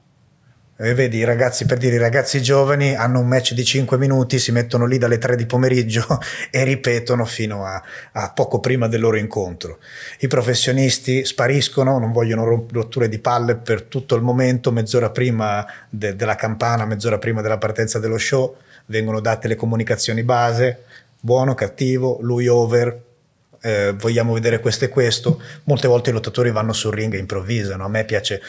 E eh, vedi i ragazzi, per dire i ragazzi giovani hanno un match di 5 minuti, si mettono lì dalle 3 di pomeriggio e ripetono fino a, a poco prima del loro incontro. I professionisti spariscono, non vogliono rotture di palle per tutto il momento, mezz'ora prima de della campana, mezz'ora prima della partenza dello show, vengono date le comunicazioni base, buono, cattivo, lui over, eh, vogliamo vedere questo e questo. Molte volte i lottatori vanno sul ring e improvvisano. A me piace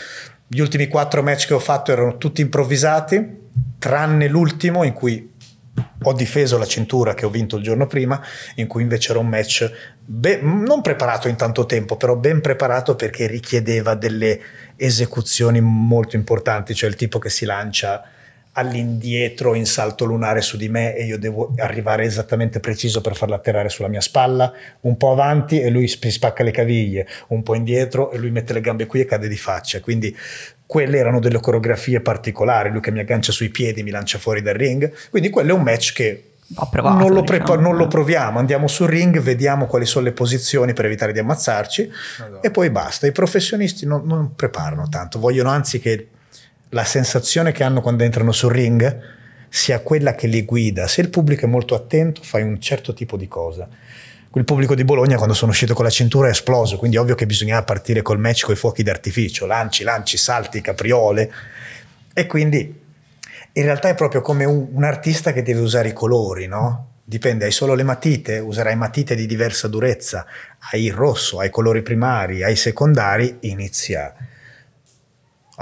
gli ultimi quattro match che ho fatto erano tutti improvvisati, tranne l'ultimo in cui ho difeso la cintura che ho vinto il giorno prima, in cui invece era un match ben, non preparato in tanto tempo, però ben preparato perché richiedeva delle esecuzioni molto importanti, cioè il tipo che si lancia all'indietro in salto lunare su di me e io devo arrivare esattamente preciso per farla atterrare sulla mia spalla, un po' avanti e lui si spacca le caviglie, un po' indietro e lui mette le gambe qui e cade di faccia. Quindi quelle erano delle coreografie particolari, lui che mi aggancia sui piedi, mi lancia fuori dal ring, quindi quello è un match che Provato, non, lo diciamo. non, lo proviamo, andiamo sul ring, vediamo quali sono le posizioni per evitare di ammazzarci Madonna. e poi basta. I professionisti non, non preparano tanto, vogliono anzi che la sensazione che hanno quando entrano sul ring sia quella che li guida. Se il pubblico è molto attento, fai un certo tipo di cosa. Il pubblico di Bologna, quando sono uscito con la cintura, è esploso, quindi ovvio che bisognava partire col match con i fuochi d'artificio, lanci, lanci, salti, capriole. E quindi in realtà è proprio come un, un artista che deve usare i colori, no? Dipende, hai solo le matite, userai matite di diversa durezza, hai il rosso, hai colori primari, hai secondari, inizia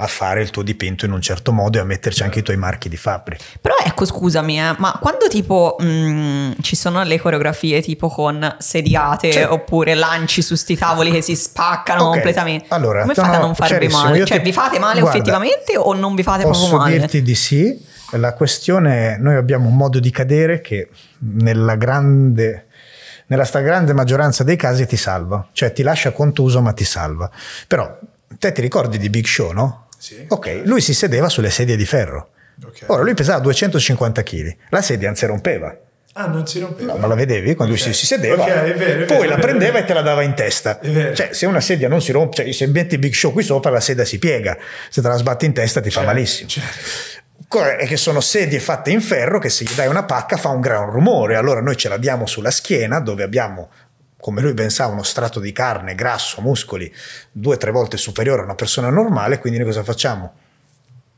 a fare il tuo dipinto in un certo modo e a metterci anche i tuoi marchi di fabbrica. Però ecco, scusami, eh, ma quando tipo mh, mm, ci sono le coreografie tipo con sediate cioè, oppure lanci su sti tavoli che si spaccano okay. completamente, allora, come fate no, a non farvi male? Cioè, ti... vi fate male Guarda, effettivamente o non vi fate proprio male? Posso dirti di sì. La questione è, noi abbiamo un modo di cadere che nella grande nella stragrande maggioranza dei casi ti salva, cioè ti lascia contuso ma ti salva. Però te ti ricordi di Big Show, no? Sì. Ok, lui si sedeva sulle sedie di ferro. Okay. Ora lui pesava 250 kg, la sedia non si rompeva. Ah, non si rompeva. No, ma la vedevi quando okay. lui si, si sedeva, okay, è vero, è poi vero, la prendeva e te la dava in testa. Cioè, se una sedia non si rompe, cioè, se metti Big Show qui sopra, la sedia si piega, se te la sbatti in testa ti fa certo, malissimo. Certo è che sono sedie fatte in ferro che se gli dai una pacca fa un gran rumore. Allora noi ce la diamo sulla schiena dove abbiamo come lui ben sa, uno strato di carne, grasso, muscoli, due o tre volte superiore a una persona normale, quindi noi cosa facciamo?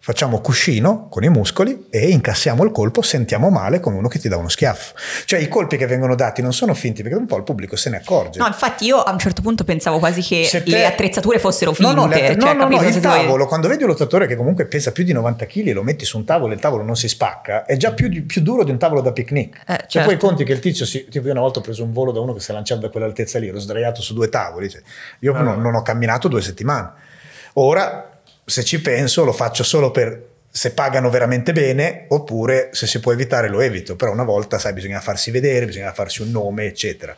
facciamo cuscino con i muscoli e incassiamo il colpo, sentiamo male con uno che ti dà uno schiaffo. Cioè i colpi che vengono dati non sono finti perché un po' il pubblico se ne accorge. No, infatti io a un certo punto pensavo quasi che te... le attrezzature fossero finte. No, no, attre... cioè, no, no, no il tavolo, quando vedi un lottatore che comunque pesa più di 90 kg e lo metti su un tavolo e il tavolo non si spacca, è già più, di, più duro di un tavolo da picnic. Eh, certo. Cioè poi certo. conti che il tizio, si, tipo io una volta ho preso un volo da uno che si è lanciato da quell'altezza lì, ero sdraiato su due tavoli, cioè, io ah. non, non ho camminato due settimane. Ora se ci penso lo faccio solo per se pagano veramente bene oppure se si può evitare lo evito, però una volta sai bisogna farsi vedere, bisogna farsi un nome eccetera.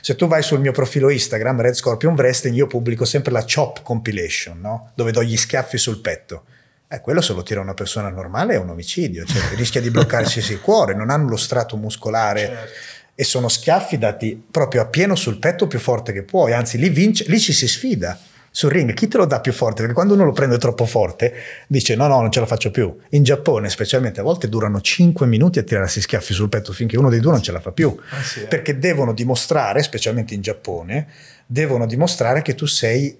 Se tu vai sul mio profilo Instagram Red Scorpion Wrestling io pubblico sempre la chop compilation, no? dove do gli schiaffi sul petto. Eh, quello se lo tira una persona normale è un omicidio, cioè, rischia di bloccarsi il cuore, non hanno lo strato muscolare certo. e sono schiaffi dati proprio a pieno sul petto più forte che puoi, anzi lì, vince, lì ci si sfida sul ring chi te lo dà più forte? Perché quando uno lo prende troppo forte dice no, no, non ce la faccio più. In Giappone specialmente a volte durano 5 minuti a tirarsi schiaffi sul petto finché uno dei due non ce la fa più. Ah, sì, eh. Perché devono dimostrare, specialmente in Giappone, devono dimostrare che tu sei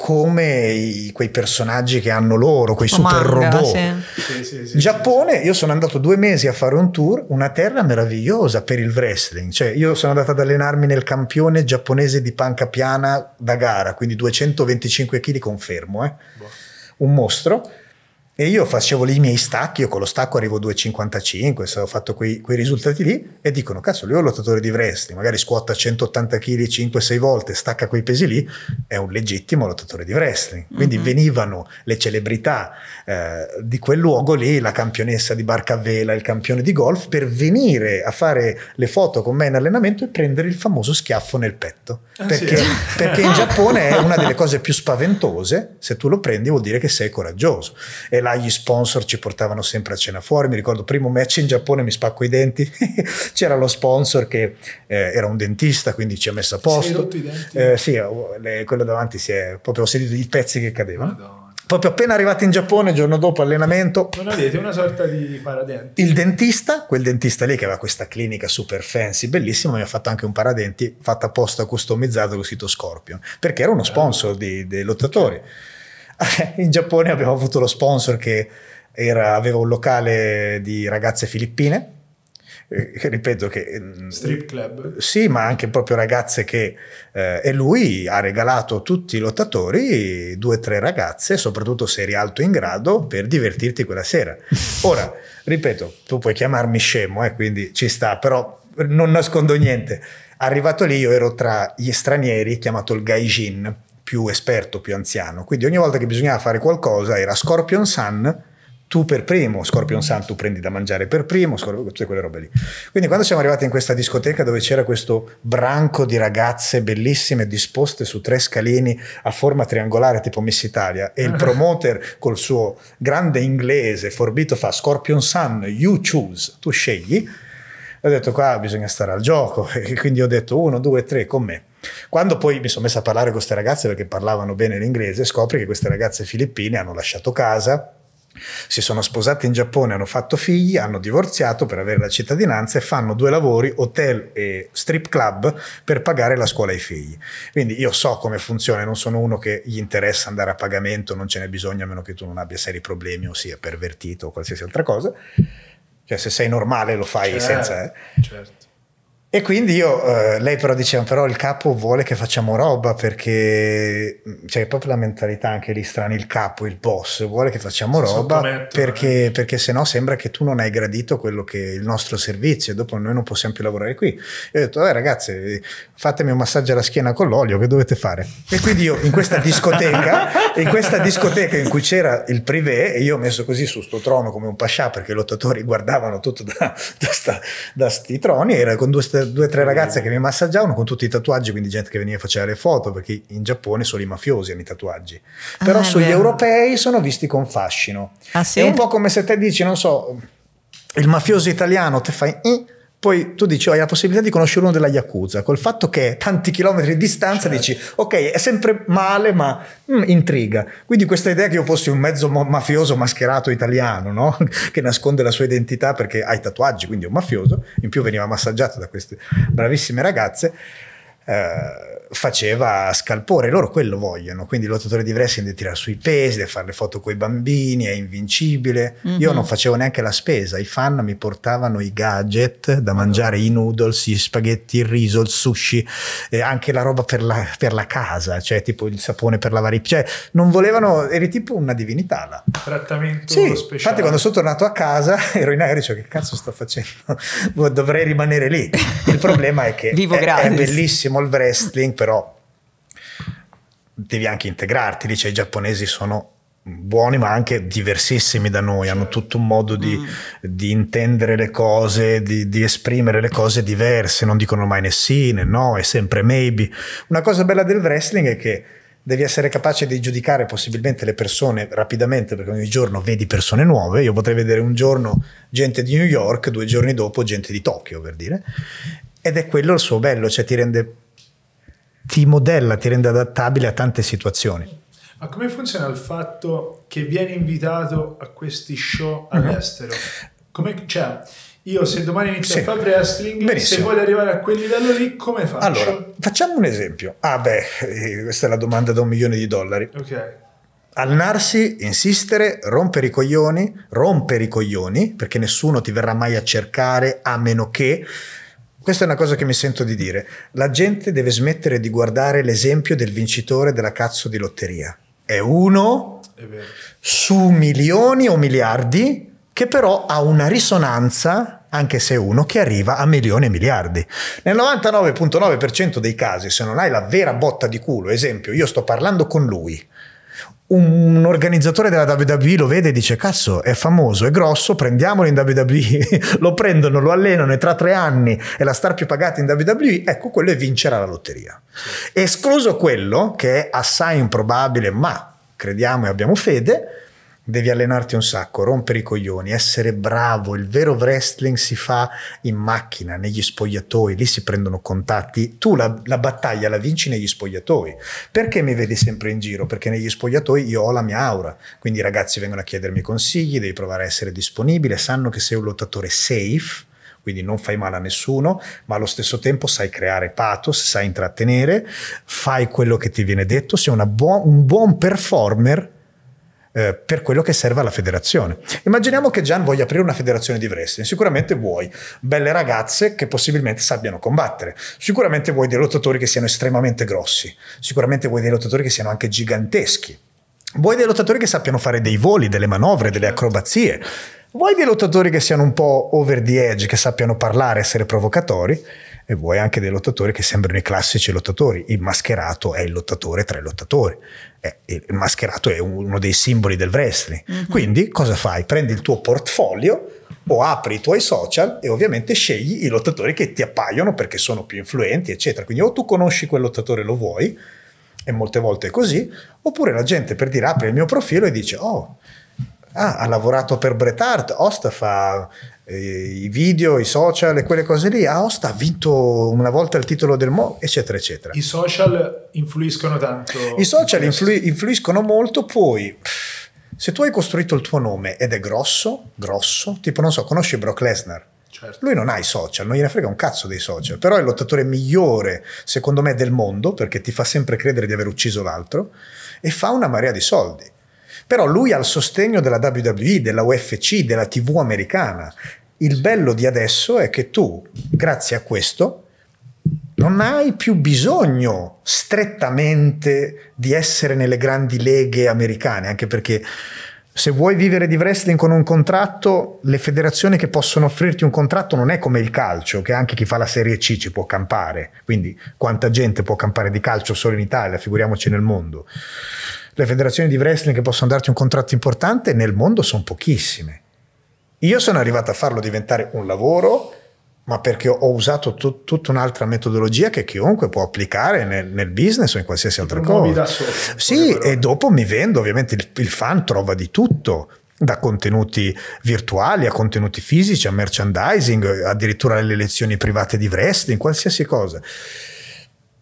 come i, quei personaggi che hanno loro, quei super manga, robot. Sì. Sì, sì, Giappone, io sono andato due mesi a fare un tour, una terra meravigliosa per il wrestling. Cioè, io sono andato ad allenarmi nel campione giapponese di panca piana da gara, quindi 225 kg confermo, eh? Boh. un mostro. E io facevo lì i miei stacchi, io con lo stacco arrivo a 2,55, se ho fatto quei, quei, risultati lì, e dicono, cazzo, lui è un lottatore di wrestling, magari scuota 180 kg 5-6 volte, stacca quei pesi lì, è un legittimo lottatore di wrestling. Quindi mm-hmm. venivano le celebrità eh, di quel luogo lì, la campionessa di barca a vela, il campione di golf, per venire a fare le foto con me in allenamento e prendere il famoso schiaffo nel petto. Ah, perché, sì. perché in Giappone è una delle cose più spaventose, se tu lo prendi vuol dire che sei coraggioso. E là gli sponsor ci portavano sempre a cena fuori. Mi ricordo primo match in Giappone, mi spacco i denti, c'era lo sponsor che eh, era un dentista, quindi ci ha messo a posto. i Eh, sì, eh, le, quello davanti si è proprio sentito i pezzi che cadevano. Madonna proprio appena arrivati in Giappone, il giorno dopo allenamento. Non avete una sorta di paradenti? Il dentista, quel dentista lì che aveva questa clinica super fancy, bellissima, mi ha fatto anche un paradenti fatto apposta, customizzato con sito Scorpion, perché era uno ah. sponsor dei, dei lottatori. Okay. in Giappone abbiamo avuto lo sponsor che era, aveva un locale di ragazze filippine, eh, ripeto che... Eh, Strip club. Sì, ma anche proprio ragazze che... Eh, e lui ha regalato a tutti i lottatori due o tre ragazze, soprattutto se eri alto in grado, per divertirti quella sera. Ora, ripeto, tu puoi chiamarmi scemo, eh, quindi ci sta, però non nascondo niente. Arrivato lì io ero tra gli stranieri, chiamato il gaijin più esperto, più anziano. Quindi ogni volta che bisognava fare qualcosa era Scorpion Sun, tu per primo, Scorpion Sun tu prendi da mangiare per primo, tutte quelle robe lì. Quindi quando siamo arrivati in questa discoteca dove c'era questo branco di ragazze bellissime disposte su tre scalini a forma triangolare tipo Miss Italia e il ah. promoter col suo grande inglese forbito fa Scorpion Sun, you choose, tu scegli, ho detto qua bisogna stare al gioco e quindi ho detto uno, due, tre con me. Quando poi mi sono messa a parlare con queste ragazze perché parlavano bene l'inglese, scopri che queste ragazze filippine hanno lasciato casa, si sono sposate in Giappone, hanno fatto figli, hanno divorziato per avere la cittadinanza e fanno due lavori, hotel e strip club, per pagare la scuola ai figli. Quindi io so come funziona, non sono uno che gli interessa andare a pagamento, non ce n'è bisogno a meno che tu non abbia seri problemi o sia pervertito o qualsiasi altra cosa. Cioè se sei normale lo fai certo, senza... Eh. Certo. E quindi io, eh, lei però diceva, però il capo vuole che facciamo roba perché mm, cioè, proprio la mentalità anche lì strana, il capo, il boss vuole che facciamo si roba perché, eh. perché se no sembra che tu non hai gradito quello che il nostro servizio e dopo noi non possiamo più lavorare qui. E ho detto, vabbè eh, ragazzi, fatemi un massaggio alla schiena con l'olio, che dovete fare? E quindi io in questa discoteca, in questa discoteca in cui c'era il privé e io ho messo così su sto trono come un pascià perché i lottatori guardavano tutto da, da, sti troni, era con due due o tre ragazze che mi massaggiavano con tutti i tatuaggi, quindi gente che veniva a fare le foto, perché in Giappone sono i mafiosi hanno i tatuaggi. Però ah, sugli europei sono visti con fascino. Ah, sì? È un po' come se te dici, non so, il mafioso italiano te fai... Eh, poi tu dici, hai la possibilità di conoscere uno della Yakuza, col fatto che tanti chilometri di distanza certo. dici, ok, è sempre male, ma mm, intriga. Quindi questa idea che io fossi un mezzo mafioso mascherato italiano, no? che nasconde la sua identità perché ha i tatuaggi, quindi è un mafioso, in più veniva massaggiato da queste bravissime ragazze, eh, faceva scalpore, loro quello vogliono, quindi il lottatore di wrestling deve tirare sui pesi, deve fare le foto con i bambini, è invincibile, mm-hmm. io mhm. non facevo neanche la spesa, i fan mi portavano i gadget da mangiare, mm-hmm. i noodles, gli spaghetti, il riso, il sushi, eh, anche la roba per la, per la, casa, cioè tipo il sapone per lavare, i cioè non volevano, eri tipo una divinità là. Trattamento sì, speciale. Infatti quando sono tornato a casa ero in aereo, dicevo che cazzo sto facendo, dovrei rimanere lì. Il problema è che è, è bellissimo small wrestling, però devi anche integrarti. Lì cioè, i giapponesi sono buoni ma anche diversissimi da noi, hanno tutto un modo di, mm. di intendere le cose, di, di, esprimere le cose diverse, non dicono mai né sì né no, è sempre maybe. Una cosa bella del wrestling è che devi essere capace di giudicare possibilmente le persone rapidamente perché ogni giorno vedi persone nuove, io potrei vedere un giorno gente di New York, due giorni dopo gente di Tokyo per dire, ed è quello il suo bello, cioè ti rende ti modella, ti rende adattabile a tante situazioni. Ma come funziona il fatto che vieni invitato a questi show mhm. all'estero? Come, cioè, io se domani inizio sì. a fare wrestling, Benissimo. se voglio arrivare a quel livello lì, come faccio? Allora, facciamo un esempio. Ah beh, eh, questa è la domanda da un milione di dollari. Ok. Allenarsi, insistere, rompere i coglioni, rompere i coglioni, perché nessuno ti verrà mai a cercare a meno che questa è una cosa che mi sento di dire. La gente deve smettere di guardare l'esempio del vincitore della cazzo di lotteria. È uno è su milioni o miliardi che però ha una risonanza anche se è uno che arriva a milioni e miliardi. Nel 99.9% dei casi, se non hai la vera botta di culo, esempio, io sto parlando con lui, un organizzatore della WWE lo vede e dice cazzo è famoso, è grosso, prendiamolo in WWE, lo prendono, lo allenano e tra tre anni è la star più pagata in WWE, ecco quello e vincerà la lotteria. Escluso quello che è assai improbabile ma crediamo e abbiamo fede, Devi allenarti un sacco, rompere i coglioni, essere bravo. Il vero wrestling si fa in macchina, negli spogliatoi, lì si prendono contatti. Tu la, la battaglia la vinci negli spogliatoi. Perché mi vedi sempre in giro? Perché negli spogliatoi io ho la mia aura. Quindi i ragazzi vengono a chiedermi consigli, devi provare a essere disponibile, sanno che sei un lottatore safe, quindi non fai male a nessuno, ma allo stesso tempo sai creare pathos, sai intrattenere, fai quello che ti viene detto, sei buo un buon performer eh, per quello che serve alla federazione. Immaginiamo che Gian voglia aprire una federazione di wrestling, sicuramente vuoi belle ragazze che possibilmente sappiano combattere, sicuramente vuoi dei lottatori che siano estremamente grossi, sicuramente vuoi dei lottatori che siano anche giganteschi, vuoi dei lottatori che sappiano fare dei voli, delle manovre, delle acrobazie, vuoi dei lottatori che siano un po' over the edge, che sappiano parlare, essere provocatori, e vuoi anche dei lottatori che sembrano i classici lottatori. Il mascherato è il lottatore tra i lottatori eh, il mascherato è uno dei simboli del wrestling. Mm -hmm. Quindi cosa fai? Prendi il tuo portfolio o apri i tuoi social e ovviamente scegli i lottatori che ti appaiono perché sono più influenti, eccetera. Quindi o tu conosci quel lottatore, lo vuoi, e molte volte è così, oppure la gente per dire apri il mio profilo e dice oh, ah, ha lavorato per Bret Hart, Ostaf ha eh, i video, i social e quelle cose lì. Aosta ha vinto una volta il titolo del mondo, eccetera, eccetera. I social influiscono tanto. I social influ- influiscono molto, poi se tu hai costruito il tuo nome ed è grosso, grosso, tipo non so, conosci Brock Lesnar. Certo. Lui non ha i social, non gliene frega un cazzo dei social, però è il lottatore migliore, secondo me, del mondo, perché ti fa sempre credere di aver ucciso l'altro, e fa una marea di soldi però lui ha il sostegno della WWE, della UFC, della TV americana. Il bello di adesso è che tu, grazie a questo, non hai più bisogno strettamente di essere nelle grandi leghe americane, anche perché se vuoi vivere di wrestling con un contratto, le federazioni che possono offrirti un contratto non è come il calcio, che anche chi fa la Serie C ci può campare. Quindi quanta gente può campare di calcio solo in Italia, figuriamoci nel mondo le federazioni di wrestling che possono darti un contratto importante nel mondo sono pochissime. Io sono arrivato a farlo diventare un lavoro, ma perché ho usato tut, tutta un'altra metodologia che chiunque può applicare nel, nel business o in qualsiasi altra cosa. Solo, sì, e dopo mi vendo, ovviamente il, il fan trova di tutto, da contenuti virtuali a contenuti fisici, a merchandising, addirittura alle lezioni private di wrestling, qualsiasi cosa.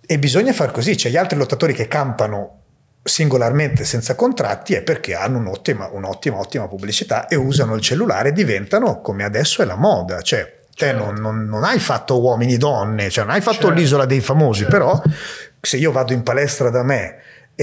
E bisogna far così, c'è gli altri lottatori che campano singolarmente senza contratti è perché hanno un'ottima, un'ottima, ottima pubblicità e usano il cellulare e diventano come adesso è la moda, cioè te certo. non, non, non, hai fatto uomini donne, cioè non hai fatto certo. l'isola dei famosi, certo. però se io vado in palestra da me e,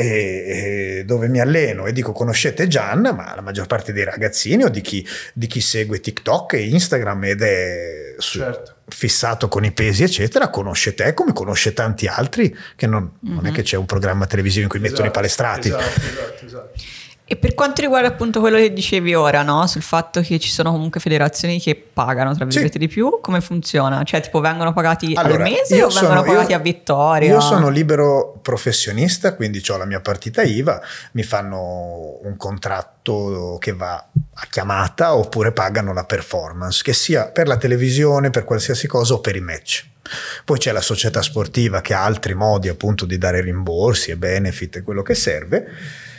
e dove mi alleno e dico conoscete Gian, ma la maggior parte dei ragazzini o di chi, di chi segue TikTok e Instagram ed è su, certo. fissato con i pesi eccetera, conosce te come conosce tanti altri che non, mm -hmm. non è mhm. che c'è un programma televisivo in cui esatto, mettono i esatto, palestrati. Esatto, esatto, esatto. E per quanto riguarda appunto quello che dicevi ora, no? sul fatto che ci sono comunque federazioni che pagano, tra virgolette, sì. di più, come funziona? Cioè, tipo, vengono pagati allora, al mese o sono, vengono pagati io, a vittoria? Io sono libero professionista, quindi ho la mia partita IVA, mi fanno un contratto che va a chiamata oppure pagano la performance, che sia per la televisione, per qualsiasi cosa o per i match. Poi c'è la società sportiva che ha altri modi appunto di dare rimborsi e benefit e quello che serve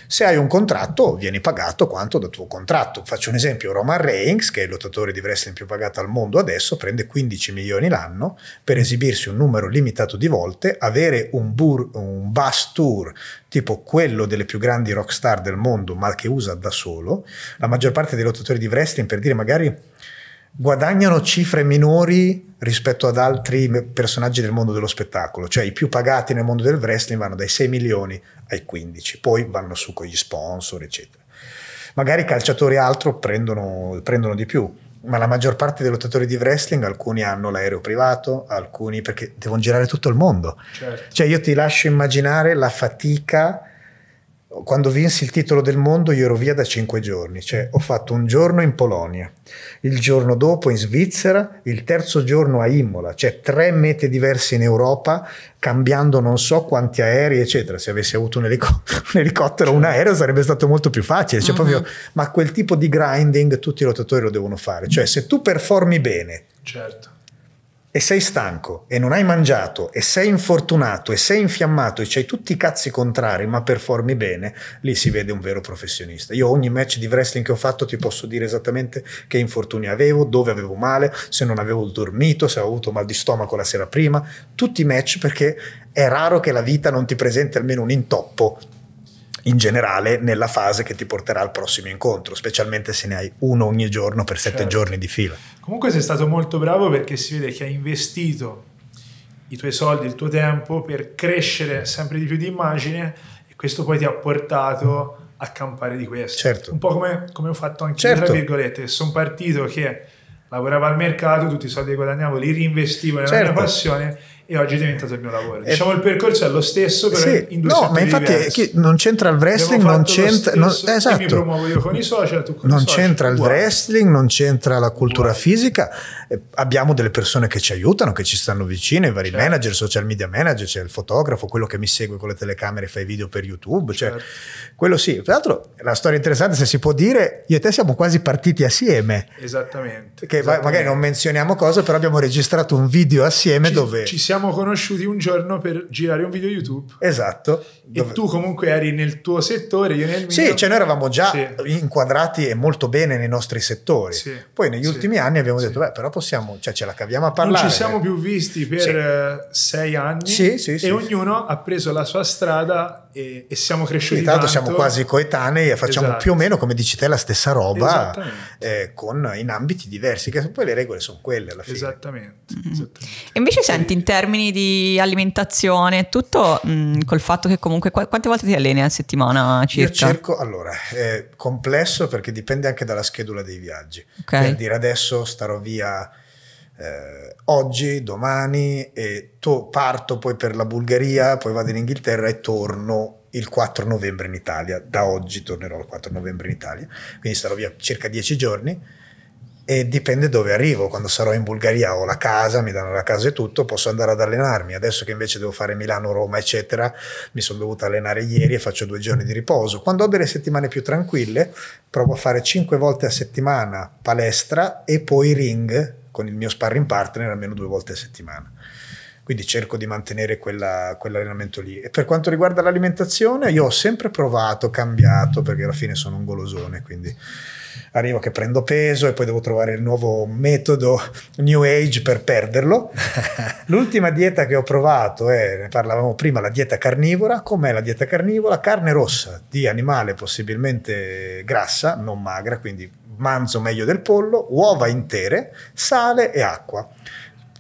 se hai un contratto, vieni pagato quanto dal tuo contratto. Faccio un esempio: Roman Reigns, che è il lottatore di wrestling più pagato al mondo adesso, prende 15 milioni l'anno per esibirsi un numero limitato di volte, avere un, bur, un bus tour tipo quello delle più grandi rockstar del mondo, ma che usa da solo. La maggior parte dei lottatori di wrestling, per dire magari guadagnano cifre minori rispetto ad altri personaggi del mondo dello spettacolo, cioè i più pagati nel mondo del wrestling vanno dai 6 milioni ai 15, poi vanno su con gli sponsor, eccetera. Magari i calciatori altro prendono, prendono di più, ma la maggior parte dei lottatori di wrestling, alcuni hanno l'aereo privato, alcuni perché devono girare tutto il mondo. Certo. Cioè io ti lascio immaginare la fatica quando vinsi il titolo del mondo io ero via da cinque giorni, cioè ho fatto un giorno in Polonia, il giorno dopo in Svizzera, il terzo giorno a Imola, cioè tre mete diverse in Europa, cambiando non so quanti aerei, eccetera. Se avessi avuto un, elico- un elicottero o un certo. aereo sarebbe stato molto più facile, cioè uh-huh. proprio, mm-hmm. ma quel tipo di grinding tutti i rotatori lo devono fare, cioè se tu performi bene. Certo e sei stanco e non hai mangiato e sei infortunato e sei infiammato e c'hai tutti i cazzi contrari ma performi bene, lì si vede un vero professionista. Io ogni match di wrestling che ho fatto ti posso dire esattamente che infortuni avevo, dove avevo male, se non avevo dormito, se avevo avuto mal di stomaco la sera prima, tutti i match perché è raro che la vita non ti presenti almeno un intoppo in generale nella fase che ti porterà al prossimo incontro, specialmente se ne hai uno ogni giorno per sette certo. giorni di fila. Comunque sei stato molto bravo perché si vede che hai investito i tuoi soldi, il tuo tempo per crescere sempre di più di immagine e questo poi ti ha portato a campare di questo. Certo. Un po' come, come ho fatto anche certo. tra virgolette, sono partito che lavoravo al mercato, tutti i soldi che guadagnavo li reinvestivo nella certo. mia passione e oggi è diventato il mio lavoro. Eh, diciamo eh, il percorso è lo stesso, però sì, in due No, ma infatti non c'entra il wrestling, non c'entra... Non, esatto. mi promuovo io con i social, tu con Non c'entra il wow. wrestling, non c'entra la cultura wow. fisica eh, abbiamo delle persone che ci aiutano, che ci stanno vicino, i vari certo. manager, social media manager, c'è cioè il fotografo, quello che mi segue con le telecamere e fa i video per YouTube, cioè, certo. quello sì. Tra l'altro la storia interessante, se si può dire, io e te siamo quasi partiti assieme. Esattamente. Che esattamente. magari non menzioniamo cose, però abbiamo registrato un video assieme ci, dove... Ci siamo conosciuti un giorno per girare un video YouTube. Esatto. Dove... E tu comunque eri nel tuo settore, io nel mio. Sì, cioè noi eravamo già sì. inquadrati e molto bene nei nostri settori. Sì. Poi negli sì. ultimi anni abbiamo detto, beh, però possiamo, cioè ce la caviamo a parlare. Non ci siamo più visti per sì. Eh, sei anni sì, sì, e ognuno ha preso la sua strada e, e siamo cresciuti. Intanto tanto, siamo quasi coetanei e facciamo esatto. più o meno, come dici te, la stessa roba eh, con, in ambiti diversi, che poi le regole sono quelle alla fine. Esattamente. Mm-hmm. Esattamente. E invece senti in termini di alimentazione, tutto mh, mm, col fatto che comunque qu- quante volte ti alleni a settimana circa? Io cerco, allora, complesso perché dipende anche dalla schedula dei viaggi. Okay. Per dire adesso starò via eh, oggi, domani e to- parto poi per la Bulgaria, poi vado in Inghilterra e torno il 4 novembre in Italia. Da oggi tornerò il 4 novembre in Italia, quindi sarò via circa dieci giorni e dipende dove arrivo. Quando sarò in Bulgaria ho la casa, mi danno la casa e tutto, posso andare ad allenarmi. Adesso che invece devo fare Milano, Roma, eccetera, mi sono dovuto allenare ieri e faccio due giorni di riposo. Quando ho delle settimane più tranquille, provo a fare cinque volte a settimana palestra e poi ring con il mio sparring partner almeno due volte a settimana. Quindi cerco di mantenere quella, quell'allenamento lì. E per quanto riguarda l'alimentazione, io ho sempre provato, cambiato, perché alla fine sono un golosone, quindi arrivo che prendo peso e poi devo trovare il nuovo metodo New Age per perderlo. L'ultima dieta che ho provato è, eh, ne parlavamo prima, la dieta carnivora. Com'è la dieta carnivora? Carne rossa di animale possibilmente grassa, non magra, quindi manzo meglio del pollo, uova intere, sale e acqua.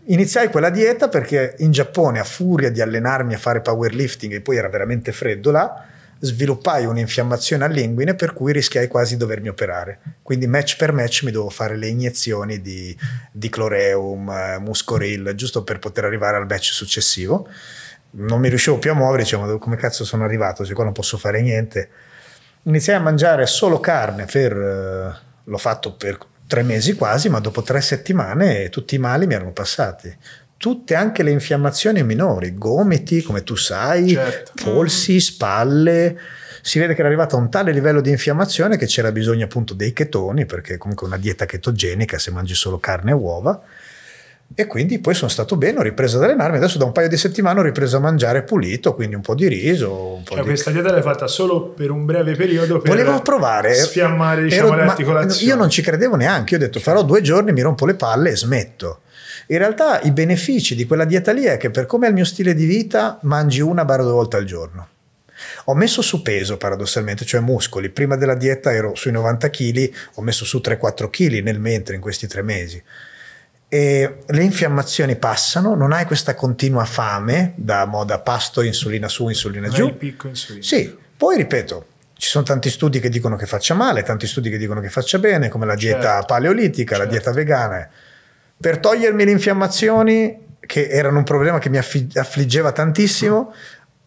Iniziai quella dieta perché in Giappone, a furia di allenarmi a fare powerlifting e poi era veramente freddo là, sviluppai un'infiammazione all'inguine per cui rischiai quasi di dovermi operare. Quindi match per match mi dovevo fare le iniezioni di, di cloreum, eh, muscoril, giusto per poter arrivare al match successivo. Non mi riuscivo più a muovere, dicevo, ma come cazzo sono arrivato? Cioè, qua non posso fare niente. Iniziai a mangiare solo carne per... Eh, l'ho fatto per tre mesi quasi, ma dopo tre settimane tutti i mali mi erano passati tutte anche le infiammazioni minori, gomiti, come tu sai, certo. polsi, mm. spalle. Si vede che era arrivato a un tale livello di infiammazione che c'era bisogno appunto dei chetoni, perché comunque una dieta chetogenica, se mangi solo carne e uova. E quindi poi sono stato bene, ho ripreso ad allenarmi, adesso da un paio di settimane ho ripreso a mangiare pulito, quindi un po' di riso. Po cioè, di... Questa dieta l'hai fatta solo per un breve periodo per Volevo provare, sfiammare diciamo, Ero, le articolazioni. Io non ci credevo neanche, io ho detto farò due giorni, mi rompo le palle e smetto. In realtà i benefici di quella dieta lì è che per come è il mio stile di vita mangi una barra due volte al giorno. Ho messo su peso paradossalmente, cioè muscoli. Prima della dieta ero sui 90 kg, ho messo su 3-4 kg nel mentre in questi tre mesi. E le infiammazioni passano, non hai questa continua fame da moda pasto, insulina su, insulina giù. giù. Il picco insulina. Sì, poi ripeto, ci sono tanti studi che dicono che faccia male, tanti studi che dicono che faccia bene, come la dieta certo, paleolitica, certo. la dieta vegana per togliermi le infiammazioni, che erano un problema che mi affliggeva tantissimo,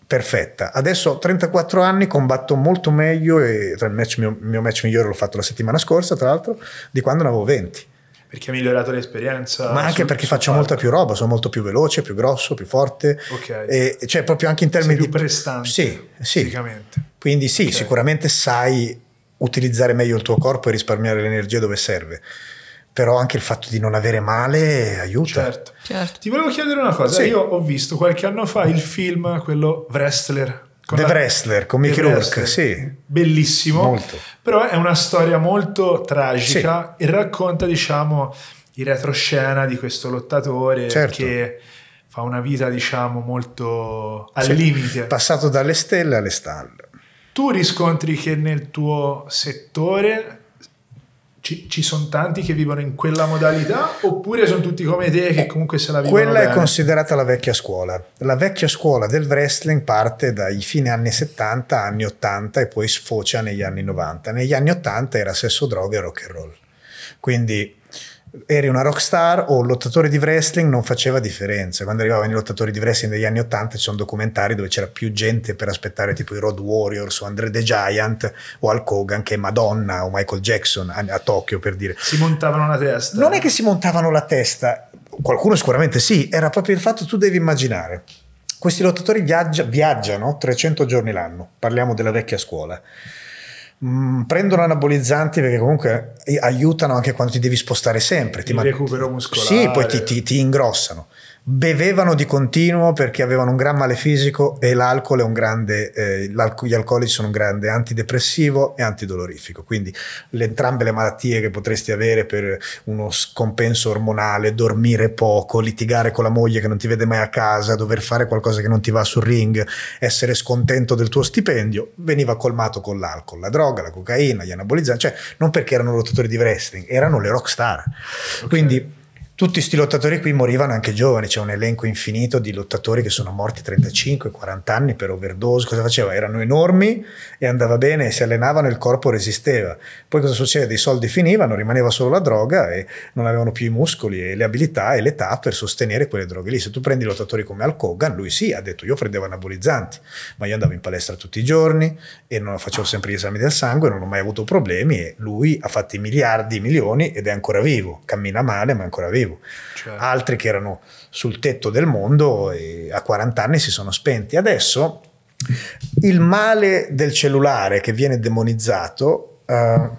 perfetta. Adesso ho 34 anni, combatto molto meglio e il match, mio, mio match migliore l'ho fatto la settimana scorsa, tra l'altro, di quando ne avevo 20. Perché ha migliorato l'esperienza? Ma anche sul, perché sul faccio parco. molta più roba, sono molto più veloce, più grosso, più forte. Ok. E, cioè proprio anche in termini Sei più di... prestante. Sì, sì. Quindi sì, okay. sicuramente sai utilizzare meglio il tuo corpo e risparmiare l'energia dove serve però anche il fatto di non avere male aiuta. Certo. certo. Ti volevo chiedere una cosa, sì. io ho visto qualche anno fa il film, quello Wrestler. The la... Wrestler, con Mickey Rourke, sì. Bellissimo. Molto. Però è una storia molto tragica sì. e racconta, diciamo, il retroscena di questo lottatore certo. che fa una vita, diciamo, molto al sì. limite. Passato dalle stelle alle stalle. Tu riscontri che nel tuo settore ci, ci sono tanti che vivono in quella modalità oppure sono tutti come te che eh, comunque se la vivono Quella bene. è considerata la vecchia scuola. La vecchia scuola del wrestling parte dai fine anni 70, anni 80 e poi sfocia negli anni 90. Negli anni 80 era sesso, droga e rock and roll. Quindi eri una rockstar o un lottatore di wrestling non faceva differenza. Quando arrivavano i lottatori di wrestling degli anni Ottanta ci sono documentari dove c'era più gente per aspettare tipo i Road Warriors o Andre the Giant o Hulk Hogan che Madonna o Michael Jackson a, a Tokyo per dire. Si montavano la testa. Non è che si montavano la testa, qualcuno sicuramente sì, era proprio il fatto tu devi immaginare. Questi lottatori viaggia, viaggiano 300 giorni l'anno, parliamo della vecchia scuola mh, mm, prendono anabolizzanti perché comunque aiutano anche quando ti devi spostare sempre. Il ti recupero muscolare. Sì, poi ti, ti, ti ingrossano bevevano di continuo perché avevano un gran male fisico e l'alcol è un grande, eh, gli alcolici sono un grande antidepressivo e antidolorifico, quindi le, entrambe le malattie che potresti avere per uno scompenso ormonale, dormire poco, litigare con la moglie che non ti vede mai a casa, dover fare qualcosa che non ti va sul ring, essere scontento del tuo stipendio, veniva colmato con l'alcol, la droga, la cocaina, gli anabolizzanti, cioè non perché erano lottatori di wrestling, erano le rockstar. Okay. Quindi tutti questi lottatori qui morivano anche giovani, c'è un elenco infinito di lottatori che sono morti 35, 40 anni per overdose, cosa faceva? Erano enormi e andava bene, si allenavano e il corpo resisteva. Poi cosa succede? I soldi finivano, rimaneva solo la droga e non avevano più i muscoli e le abilità e l'età per sostenere quelle droghe lì. Se tu prendi lottatori come Al Kogan, lui sì, ha detto io prendevo anabolizzanti, ma io andavo in palestra tutti i giorni e non facevo sempre gli esami del sangue, non ho mai avuto problemi e lui ha fatto i miliardi, i milioni ed è ancora vivo, cammina male ma è ancora vivo sapevo. Cioè. Certo. Altri che erano sul tetto del mondo e a 40 anni si sono spenti. Adesso il male del cellulare che viene demonizzato eh,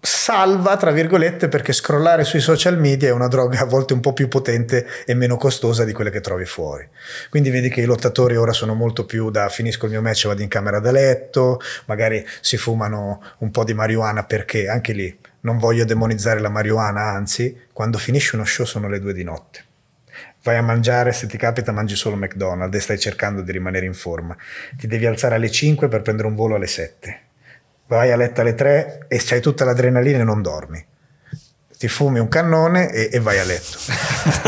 salva, tra virgolette, perché scrollare sui social media è una droga a volte un po' più potente e meno costosa di quelle che trovi fuori. Quindi vedi che i lottatori ora sono molto più da finisco il mio match e vado in camera da letto, magari si fumano un po' di marijuana perché anche lì non voglio demonizzare la marijuana, anzi, quando finisci uno show sono le due di notte. Vai a mangiare, se ti capita mangi solo McDonald's e stai cercando di rimanere in forma. Ti devi alzare alle 5 per prendere un volo alle 7. Vai a letto alle 3 e c'hai tutta l'adrenalina e non dormi. Ti fumi un cannone e, e vai a letto.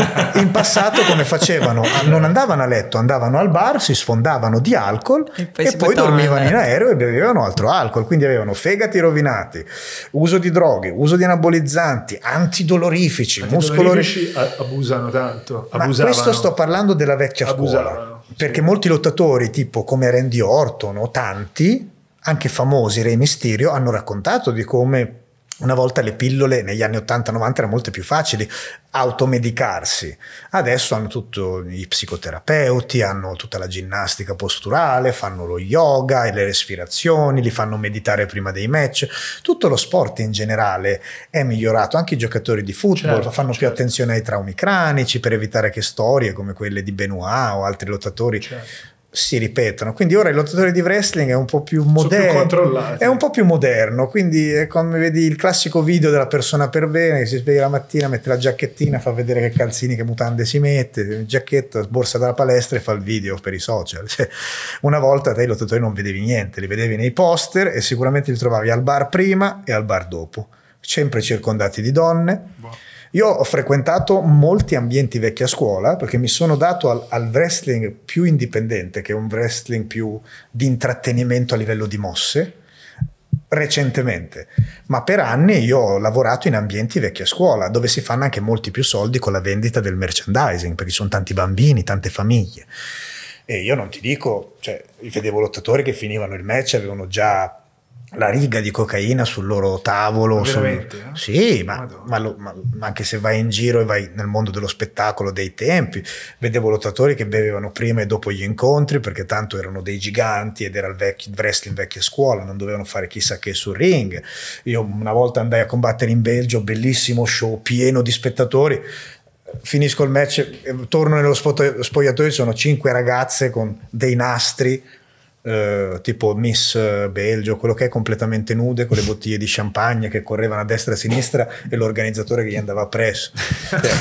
in passato come facevano? Non andavano a letto, andavano al bar, si sfondavano di alcol e poi, e poi dormivano in aereo e bevevano altro alcol, quindi avevano fegati rovinati, uso di droghe, uso di anabolizzanti, antidolorifici, antidolorifici muscolori... abusano tanto. Ma questo sto parlando della vecchia abusavano, scuola, sì. perché molti lottatori tipo come Randy Orton o tanti, anche famosi, Re Mysterio, hanno raccontato di come una volta le pillole negli anni 80-90 erano molto più facili automedicarsi. Adesso hanno tutti i psicoterapeuti, hanno tutta la ginnastica posturale, fanno lo yoga e le respirazioni, li fanno meditare prima dei match. Tutto lo sport in generale è migliorato, anche i giocatori di football certo, fanno certo. più attenzione ai traumi cranici per evitare che storie come quelle di Benoit o altri lottatori certo si ripetono. Quindi ora il lottatore di wrestling è un po' più moderno, è un po' più moderno, quindi è come vedi il classico video della persona per bene che si sveglia la mattina, mette la giacchettina, fa vedere che calzini, che mutande si mette, giacchetta, borsa dalla palestra e fa il video per i social. Cioè, una volta te i lottatori non vedevi niente, li vedevi nei poster e sicuramente li trovavi al bar prima e al bar dopo, sempre circondati di donne. Wow boh. Io ho frequentato molti ambienti vecchia scuola perché mi sono dato al, al wrestling più indipendente, che è un wrestling più di intrattenimento a livello di mosse, recentemente, ma per anni io ho lavorato in ambienti vecchia scuola, dove si fanno anche molti più soldi con la vendita del merchandising, perché ci sono tanti bambini, tante famiglie. E io non ti dico, cioè, vedevo lottatori che finivano il match, avevano già la riga di cocaina sul loro tavolo. Sul... Sì, ma, ma, lo, ma, anche se vai in giro e vai nel mondo dello spettacolo dei tempi, vedevo lottatori che bevevano prima e dopo gli incontri perché tanto erano dei giganti ed era il, vecchio wrestling vecchia scuola, non dovevano fare chissà che sul ring. Io una volta andai a combattere in Belgio, bellissimo show pieno di spettatori, finisco il match, torno nello spogliatoio, ci sono cinque ragazze con dei nastri eh, tipo Miss eh, Belgio, quello che è completamente nude con le bottiglie di champagne che correvano a destra e a sinistra e l'organizzatore che gli andava presso. Cioè,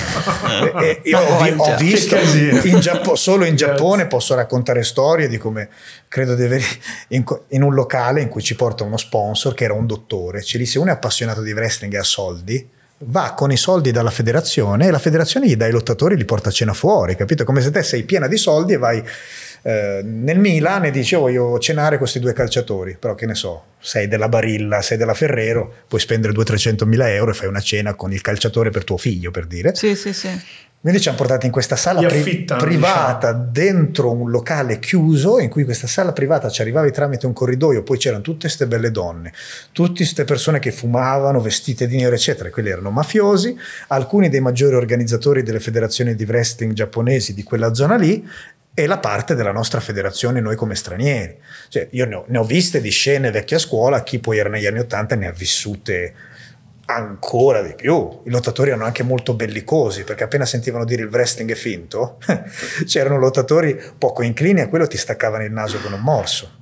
e, e io ho, ho visto in Giappone, solo in Giappone posso raccontare storie di come credo di aver in, in, un locale in cui ci porta uno sponsor che era un dottore, ci disse uno è appassionato di wrestling e ha soldi va con i soldi dalla federazione e la federazione gli dà i lottatori e li porta a cena fuori, capito? Come se te sei piena di soldi e vai eh, nel Milan e dice oh, voglio cenare questi due calciatori, però che ne so, sei della Barilla, sei della Ferrero, puoi spendere 200-300 mila euro e fai una cena con il calciatore per tuo figlio, per dire. Sì, sì, sì. Quindi ci hanno portato in questa sala affitta, pri- diciamo. privata, diciamo. dentro un locale chiuso, in cui questa sala privata ci arrivavi tramite un corridoio, poi c'erano tutte queste belle donne, tutte queste persone che fumavano, vestite di nero, eccetera. Quelli erano mafiosi, alcuni dei maggiori organizzatori delle federazioni di wrestling giapponesi di quella zona lì, e la parte della nostra federazione noi come stranieri. Cioè, io ne ho, ne ho, viste di scene vecchia scuola, chi poi era negli anni Ottanta ne ha vissute ancora di più. I lottatori erano anche molto bellicosi, perché appena sentivano dire il wrestling è finto, c'erano lottatori poco inclini a quello ti staccavano il naso con un morso.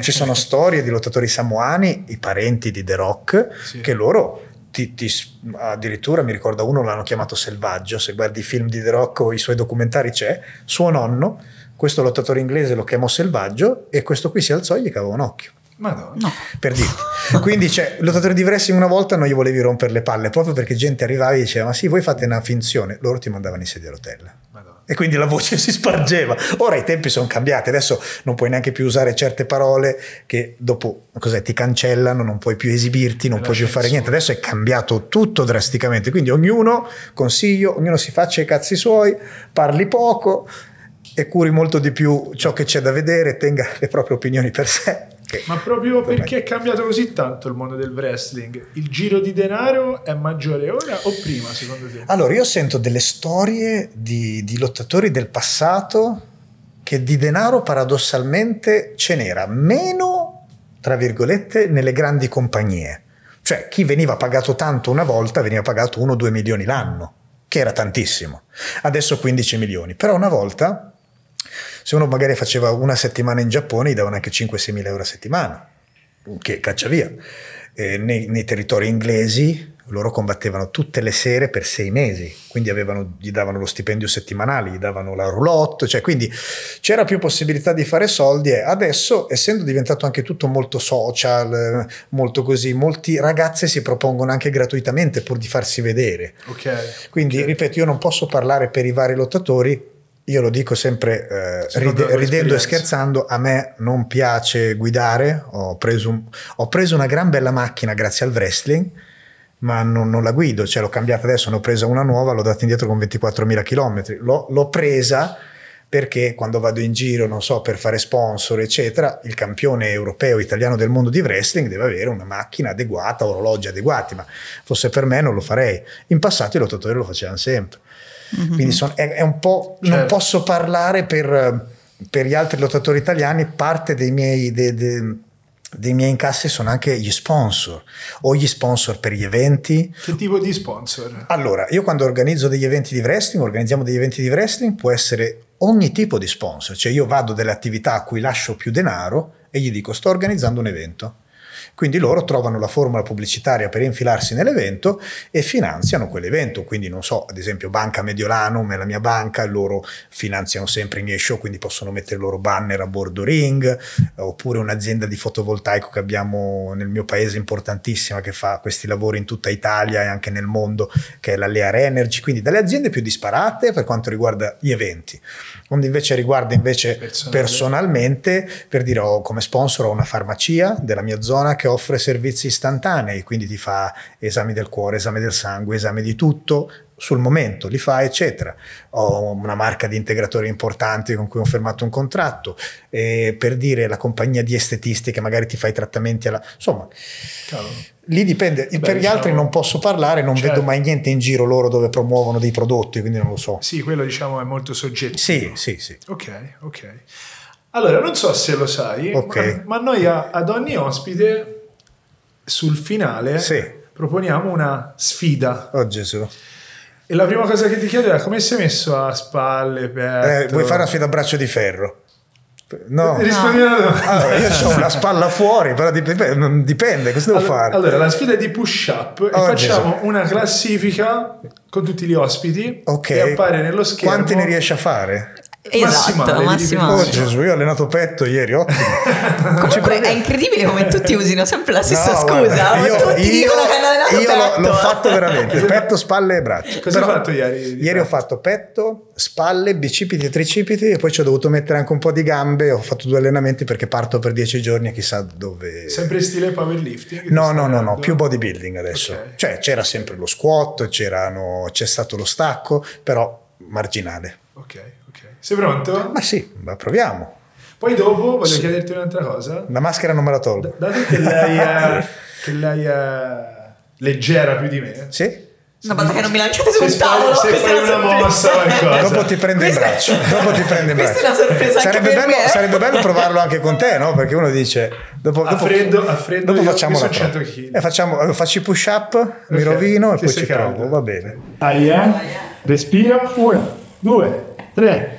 Ci sono storie di lottatori samoani, i parenti di The Rock, sì. che loro ti, ti, addirittura mi ricordo uno l'hanno chiamato selvaggio, se guardi i film di The Rock o i suoi documentari c'è, suo nonno questo lottatore inglese lo chiamò selvaggio e questo qui si alzò e gli cavò un occhio. Madonna. No. Per dirti. Quindi, cioè, lottatore di wrestling una volta non gli volevi rompere le palle, proprio perché gente arrivava e diceva, ma sì, voi fate una finzione. Loro ti mandavano in sedia a rotella. E quindi la voce si spargeva. Ora i tempi sono cambiati, adesso non puoi neanche più usare certe parole che dopo ti cancellano, non puoi più esibirti, non la puoi più fare niente. Adesso è cambiato tutto drasticamente. Quindi ognuno, consiglio, ognuno si faccia i cazzi suoi, parli poco, e curi molto di più ciò che c'è da vedere, tenga le proprie opinioni per sé. Ma proprio perché è cambiato così tanto il mondo del wrestling, il giro di denaro è maggiore ora o prima secondo te? Allora io sento delle storie di, di lottatori del passato che di denaro paradossalmente ce n'era meno, tra virgolette, nelle grandi compagnie. Cioè chi veniva pagato tanto una volta veniva pagato 1-2 milioni l'anno, che era tantissimo. Adesso 15 milioni, però una volta se uno magari faceva una settimana in Giappone, gli davano anche 5-6 mila euro a settimana, che caccia via. Nei, nei, territori inglesi loro combattevano tutte le sere per sei mesi, quindi avevano, gli davano lo stipendio settimanale, gli davano la roulotte, cioè quindi c'era più possibilità di fare soldi e adesso essendo diventato anche tutto molto social, molto così, molti ragazze si propongono anche gratuitamente pur di farsi vedere. Okay. Quindi okay. ripeto, io non posso parlare per i vari lottatori, io lo dico sempre eh, ride, ridendo esperienza. e scherzando, a me non piace guidare, ho preso, ho preso, una gran bella macchina grazie al wrestling, ma non, non la guido, cioè l'ho cambiata adesso, ne ho presa una nuova, l'ho data indietro con 24.000 km, l'ho presa perché quando vado in giro, non so, per fare sponsor, eccetera, il campione europeo italiano del mondo di wrestling deve avere una macchina adeguata, orologi adeguati, ma fosse per me non lo farei. In passato i lottatori lo facevano sempre. Mm-hmm. Quindi sono, è, è, un po'... Certo. Non posso parlare per, per, gli altri lottatori italiani, parte dei miei... De, de, dei miei incassi sono anche gli sponsor o gli sponsor per gli eventi. Che tipo di sponsor? Allora, io quando organizzo degli eventi di wrestling, organizziamo degli eventi di wrestling, può essere ogni tipo di sponsor, cioè io vado delle attività a cui lascio più denaro e gli dico sto organizzando un evento quindi loro trovano la formula pubblicitaria per infilarsi nell'evento e finanziano quell'evento. Quindi non so, ad esempio Banca Mediolanum è la mia banca, loro finanziano sempre i miei show, quindi possono mettere il loro banner a bordo ring, oppure un'azienda di fotovoltaico che abbiamo nel mio paese importantissima che fa questi lavori in tutta Italia e anche nel mondo, che è la Lear Energy. Quindi dalle aziende più disparate per quanto riguarda gli eventi quando invece riguarda invece Personale. personalmente per dire ho come sponsor ho una farmacia della mia zona che offre servizi istantanei, quindi ti fa esami del cuore, esame del sangue, esame di tutto, sul momento, li fa, eccetera. Ho una marca di integratori importanti con cui ho firmato un contratto, eh, per dire la compagnia di estetisti che magari ti fa i trattamenti alla... Insomma, Cavolo. lì dipende. Beh, per gli altri diciamo non posso parlare, non certo. vedo mai niente in giro loro dove promuovono dei prodotti, quindi non lo so. Sì, quello diciamo è molto soggettivo. Sì, sì, sì. Ok, ok. Allora, non so se lo sai, okay. ma, ma, noi a, ad ogni ospite sul finale sì. proponiamo una sfida. Oh Gesù. E la prima cosa che ti chiedo è come sei messo a spalle, petto? Eh, vuoi fare una sfida a braccio di ferro? No, eh, no. Allora, ah, io ho una spalla fuori, però dipende, dipende cosa devo allora, fare? Allora, la sfida è di push up oh, e facciamo Gesù. una classifica con tutti gli ospiti Ok. e appare nello schermo. Quanti ne riesci a fare? Esatto, massimo. Oh Gesù, io ho allenato petto ieri, ottimo. Comunque è incredibile come tutti usino sempre la stessa no, scusa. Guarda, io, tutti io, dicono che hanno allenato io petto. Io l'ho fatto veramente, petto, spalle e braccia. Cosa Però, hai fatto ieri? Ieri ho fatto petto, spalle, bicipiti e tricipiti e poi ci ho dovuto mettere anche un po' di gambe. Ho fatto due allenamenti perché parto per dieci giorni e chissà dove... Sempre in stile powerlifting? No, no, no, no, più bodybuilding adesso. Okay. Cioè c'era sempre lo squat, c'è stato lo stacco, però marginale. Ok, sei pronto? Ma sì, ma proviamo. Poi dopo voglio sì. chiederti un'altra cosa. La maschera non me la tolgo. dato che lei è, che lei è leggera più di me. Sì. Una volta che non mi lanciate sul se tavolo, se fai una mossa qualcosa. Dopo ti prendo in braccio. Dopo ti prendo in braccio. Sarebbe eh. bello, sarebbe, bello, provarlo anche con te, no? Perché uno dice: Dopo, dopo, a freddo, a freddo dopo facciamo la 100 kg. E facciamo, faccio push up, okay. mi rovino che e poi ci caldo. provo. Va bene. Aia, respira. Uno, due, tre.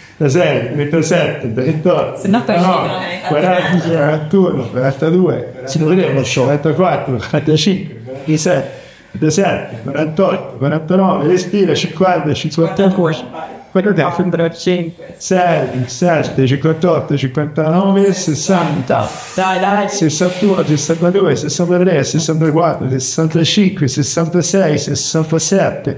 36, 37, 38, no, 40, 41, 42, si 44, 45, 46, 47, 48, 49, respira, 50, 51, 44, 6, 7, 58, 59, 60, 61, 62, 63, 64, 65, 66, 67,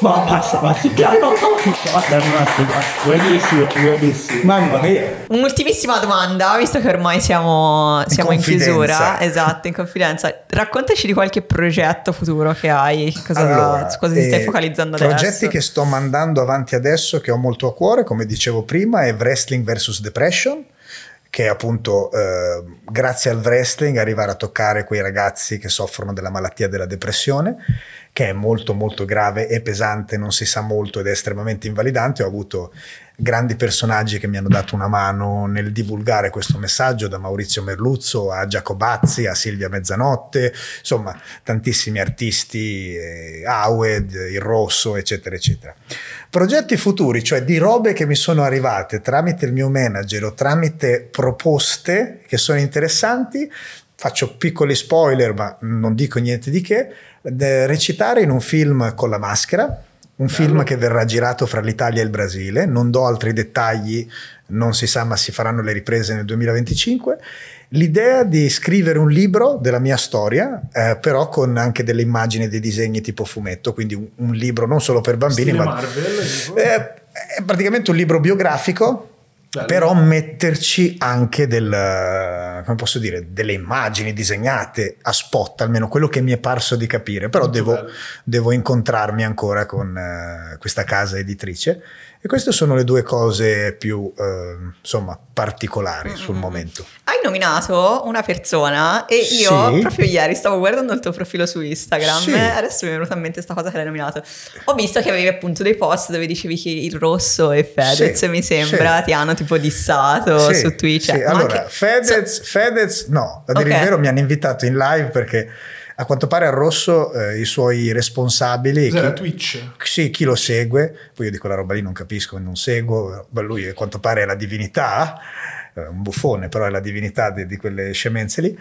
Ma basta, basta, no, no, basta, basta, basta, buonissimo, buonissimo. Mamma mia. Un'ultimissima domanda, visto che ormai siamo, siamo in, in, chiusura, esatto, in confidenza, raccontaci di qualche progetto futuro che hai, cosa, allora, su cosa ti stai eh, focalizzando progetti adesso. Progetti che sto mandando avanti adesso che ho molto a cuore, come dicevo prima, è Wrestling vs Depression che appunto eh, grazie al wrestling arrivare a toccare quei ragazzi che soffrono della malattia della depressione che è molto molto grave e pesante, non si sa molto ed è estremamente invalidante. Ho avuto grandi personaggi che mi hanno dato una mano nel divulgare questo messaggio, da Maurizio Merluzzo a Giacobazzi a Silvia Mezzanotte, insomma tantissimi artisti, eh, Awed, Il Rosso, eccetera, eccetera. Progetti futuri, cioè di robe che mi sono arrivate tramite il mio manager o tramite proposte che sono interessanti, faccio piccoli spoiler ma non dico niente di che, recitare in un film con la maschera un film che verrà girato fra l'Italia e il Brasile, non do altri dettagli, non si sa ma si faranno le riprese nel 2025. L'idea di scrivere un libro della mia storia, eh, però con anche delle immagini, e dei disegni tipo fumetto, quindi un, un libro non solo per bambini, Stile ma... Marvel, tipo. eh, è praticamente un libro biografico Bello. Però metterci anche del, dire, delle immagini disegnate a spot, almeno quello che mi è parso di capire, però devo, devo, incontrarmi ancora con uh, questa casa editrice e queste sono le due cose più, eh, insomma, particolari mm-hmm. sul mm. momento. Hai nominato una persona e sì. io proprio ieri stavo guardando il tuo profilo su Instagram, sì. adesso mi è venuta in mente questa cosa che l'hai nominato. Ho visto che avevi appunto dei post dove dicevi che il rosso e Fedez, sì. mi sembra, ti hanno tipo dissato su Twitch. Sì, allora, anche... Fedez, so... Fedez, no, a dire okay. il vero mi hanno invitato in live perché a quanto pare al rosso eh, i suoi responsabili... Cos'era chi, Twitch? Sì, chi lo segue, poi io dico la roba lì non capisco, non seguo, ma lui a quanto pare è la divinità, eh, un buffone, però è la divinità di, di, quelle scemenze lì.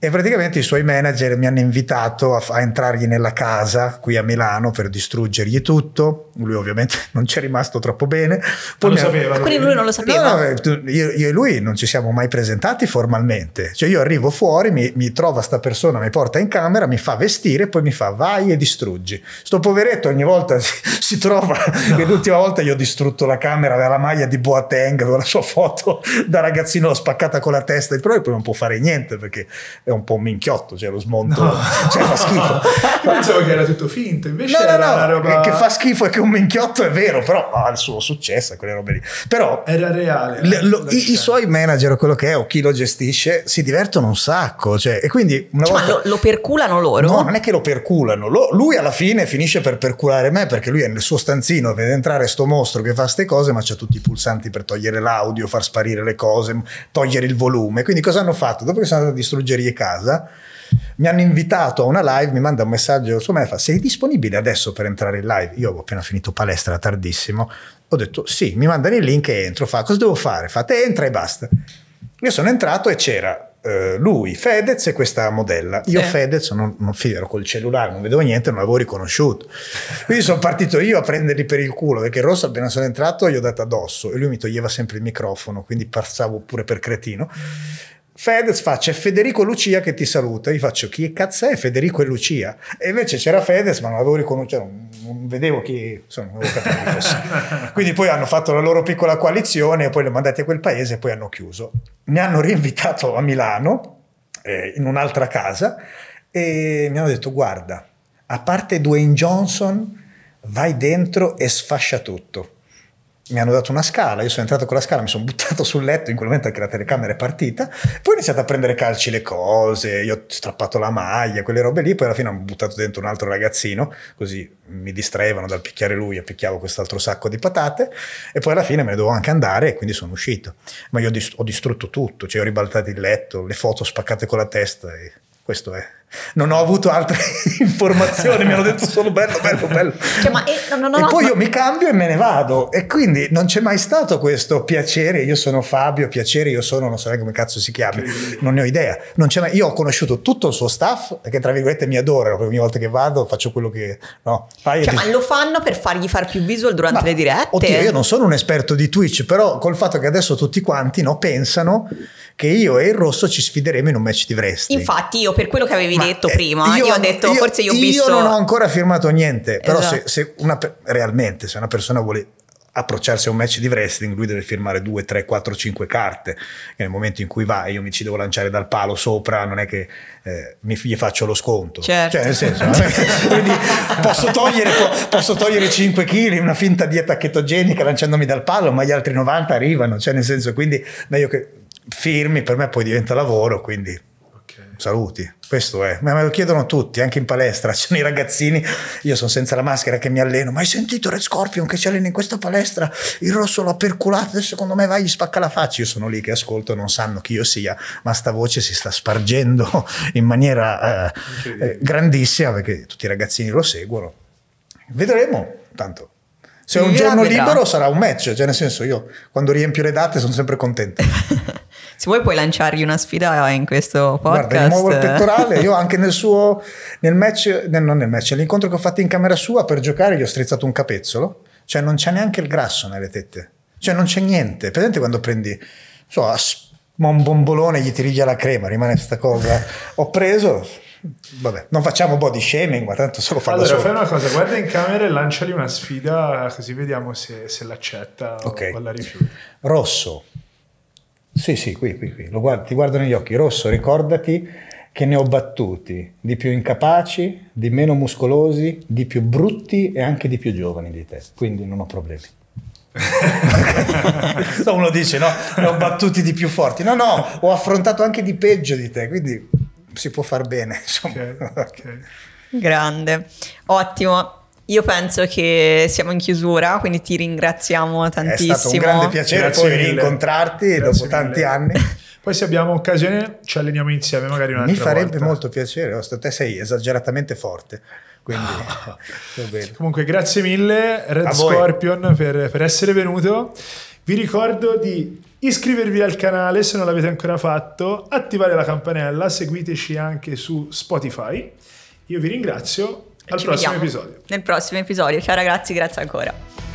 E praticamente i suoi manager mi hanno invitato a, a entrargli nella casa qui a Milano per distruggergli tutto. Lui ovviamente non ci è rimasto troppo bene. Poi non lo sapeva. Lui. Ah, quindi lui non lo sapeva. No, no, eh, io, io, e lui non ci siamo mai presentati formalmente. Cioè io arrivo fuori, mi, mi trova sta persona, mi porta in camera, mi fa vestire, poi mi fa vai e distruggi. Sto poveretto ogni volta si, si trova, no. l'ultima volta gli ho distrutto la camera, aveva la maglia di Boateng, aveva la sua foto da ragazzino spaccata con la testa, però poi non può fare niente perché è un po' un minchiotto, cioè lo smonto, no. cioè fa schifo. Pensavo che era tutto finto, invece no, no, era no, roba... che fa schifo e che un minchiotto è vero, però ha il suo successo, quelle robe lì. Però era reale. Le, eh, lo, i, i, suoi manager o quello che è o chi lo gestisce si divertono un sacco, cioè, e quindi una cioè, volta... lo, lo, perculano loro? No, non è che lo perculano, lo, lui alla fine finisce per perculare me perché lui è nel suo stanzino, vede entrare sto mostro che fa queste cose, ma c'ha tutti i pulsanti per togliere l'audio, far sparire le cose cose, togliere il volume. Quindi cosa hanno fatto? Dopo che sono andato a distruggere casa, mi hanno invitato a una live, mi manda un messaggio su me e fa sei disponibile adesso per entrare in live? Io avevo appena finito palestra, tardissimo, ho detto sì, mi mandano il link e entro, fa cosa devo fare? Fate entra e basta. Io sono entrato e c'era eh, lui, Fedez e questa modella. Io sì. Fedez non, non ero col cellulare, non vedevo niente, non l'avevo riconosciuto. Quindi sono partito io a prenderli per il culo perché il rosso appena sono entrato gli ho dato addosso e lui mi toglieva sempre il microfono, quindi passavo pure per cretino. Mm. Fedez fa c'è Federico Lucia che ti saluta. Io faccio chi cazzo è Federico e Lucia? E invece c'era Fedez, ma non avevo riconosciuto, cioè, non, vedevo chi, insomma, non chi fosse. Quindi poi hanno fatto la loro piccola coalizione, poi li ho mandati a quel paese e poi hanno chiuso. Mi hanno rinvitato a Milano, eh, in un'altra casa, e mi hanno detto guarda, a parte Dwayne Johnson, vai dentro e sfascia tutto mi hanno dato una scala, io sono entrato con la scala, mi sono buttato sul letto, in quel momento anche la telecamera è partita, poi ho iniziato a prendere calci le cose, io ho strappato la maglia, quelle robe lì, poi alla fine ho buttato dentro un altro ragazzino, così mi distraevano dal picchiare lui e picchiavo quest'altro sacco di patate e poi alla fine me ne dovevo anche andare e quindi sono uscito. Ma io ho distrutto tutto, cioè ho ribaltato il letto, le foto spaccate con la testa e questo è non ho avuto altre informazioni, mi hanno detto solo bello, bello, bello. Cioè, ma, eh, no, no, no, e poi io mi cambio e me ne vado. E quindi non c'è mai stato questo piacere, io sono Fabio, piacere, io sono, non so neanche come cazzo si chiami, non ne ho idea. Non mai, io ho conosciuto tutto il suo staff, che tra virgolette mi adorano, perché ogni volta che vado faccio quello che... No, fai cioè, ma lo fanno per fargli fare più visual durante ma, le dirette? Oddio, io non sono un esperto di Twitch, però col fatto che adesso tutti quanti no, pensano che io e il rosso ci sfideremo in un match di wrestling. Infatti io per quello che avevi ma eh, prima, eh, io, io ho detto io, forse io ho visto... Io non ho ancora firmato niente, però esatto. se, se una, realmente se una persona vuole approcciarsi a un match di wrestling, lui deve firmare 2, 3, 4, 5 carte. nel momento in cui va io mi ci devo lanciare dal palo sopra, non è che eh, mi, gli faccio lo sconto. Certo. Cioè, nel senso, quindi posso togliere, posso togliere 5 kg, una finta dieta chetogenica lanciandomi dal palo, ma gli altri 90 arrivano. Cioè, nel senso, quindi meglio che firmi, per me poi diventa lavoro, quindi saluti. Questo è, ma me lo chiedono tutti, anche in palestra. Ci sono i ragazzini, io sono senza la maschera che mi alleno. Ma hai sentito Red Scorpion che ci allena in questa palestra? Il rosso l'ha perculato e secondo me vai, gli spacca la faccia. Io sono lì che ascolto, non sanno chi io sia, ma sta voce si sta spargendo in maniera eh, eh, grandissima perché tutti i ragazzini lo seguono. Vedremo, tanto se un giorno libero sarà un match, cioè nel senso io quando riempio le date sono sempre contento. Se vuoi puoi lanciargli una sfida in questo podcast. Guarda, muovo il pettorale, io anche nel suo, nel match, nel, non nel match, all'incontro che ho fatto in camera sua per giocare gli ho strizzato un capezzolo, cioè non c'è neanche il grasso nelle tette, cioè non c'è niente. Presente quando prendi, so, ma un bombolone gli tiri via la crema, rimane questa cosa. Ho preso, vabbè, non facciamo body shaming, ma tanto solo farlo Allora, fai una cosa, guarda in camera e lanciali una sfida, così vediamo se, se l'accetta okay. o la rifiuta. Rosso. Sì, sì, qui, qui, qui. Guardo, ti guardo negli occhi. Rosso, ricordati che ne ho battuti di più incapaci, di meno muscolosi, di più brutti e anche di più giovani di te. Quindi non ho problemi. Uno dice, no, ne ho battuti di più forti. No, no, ho affrontato anche di peggio di te, quindi si può far bene. Okay, okay. Grande, ottimo. Io penso che siamo in chiusura, quindi ti ringraziamo tantissimo. È stato un grande piacere Grazie poi rincontrarti Grazie dopo mille. tanti anni. Poi se abbiamo occasione ci alleniamo insieme magari un'altra volta. Mi farebbe volta. molto piacere, Osto, te sei esageratamente forte. Quindi, ah. Comunque grazie mille Red Scorpion per, per essere venuto. Vi ricordo di iscrivervi al canale se non l'avete ancora fatto, attivare la campanella, seguiteci anche su Spotify. Io vi ringrazio al prossimo vediamo. episodio. Nel prossimo episodio. Ciao ragazzi, grazie ancora.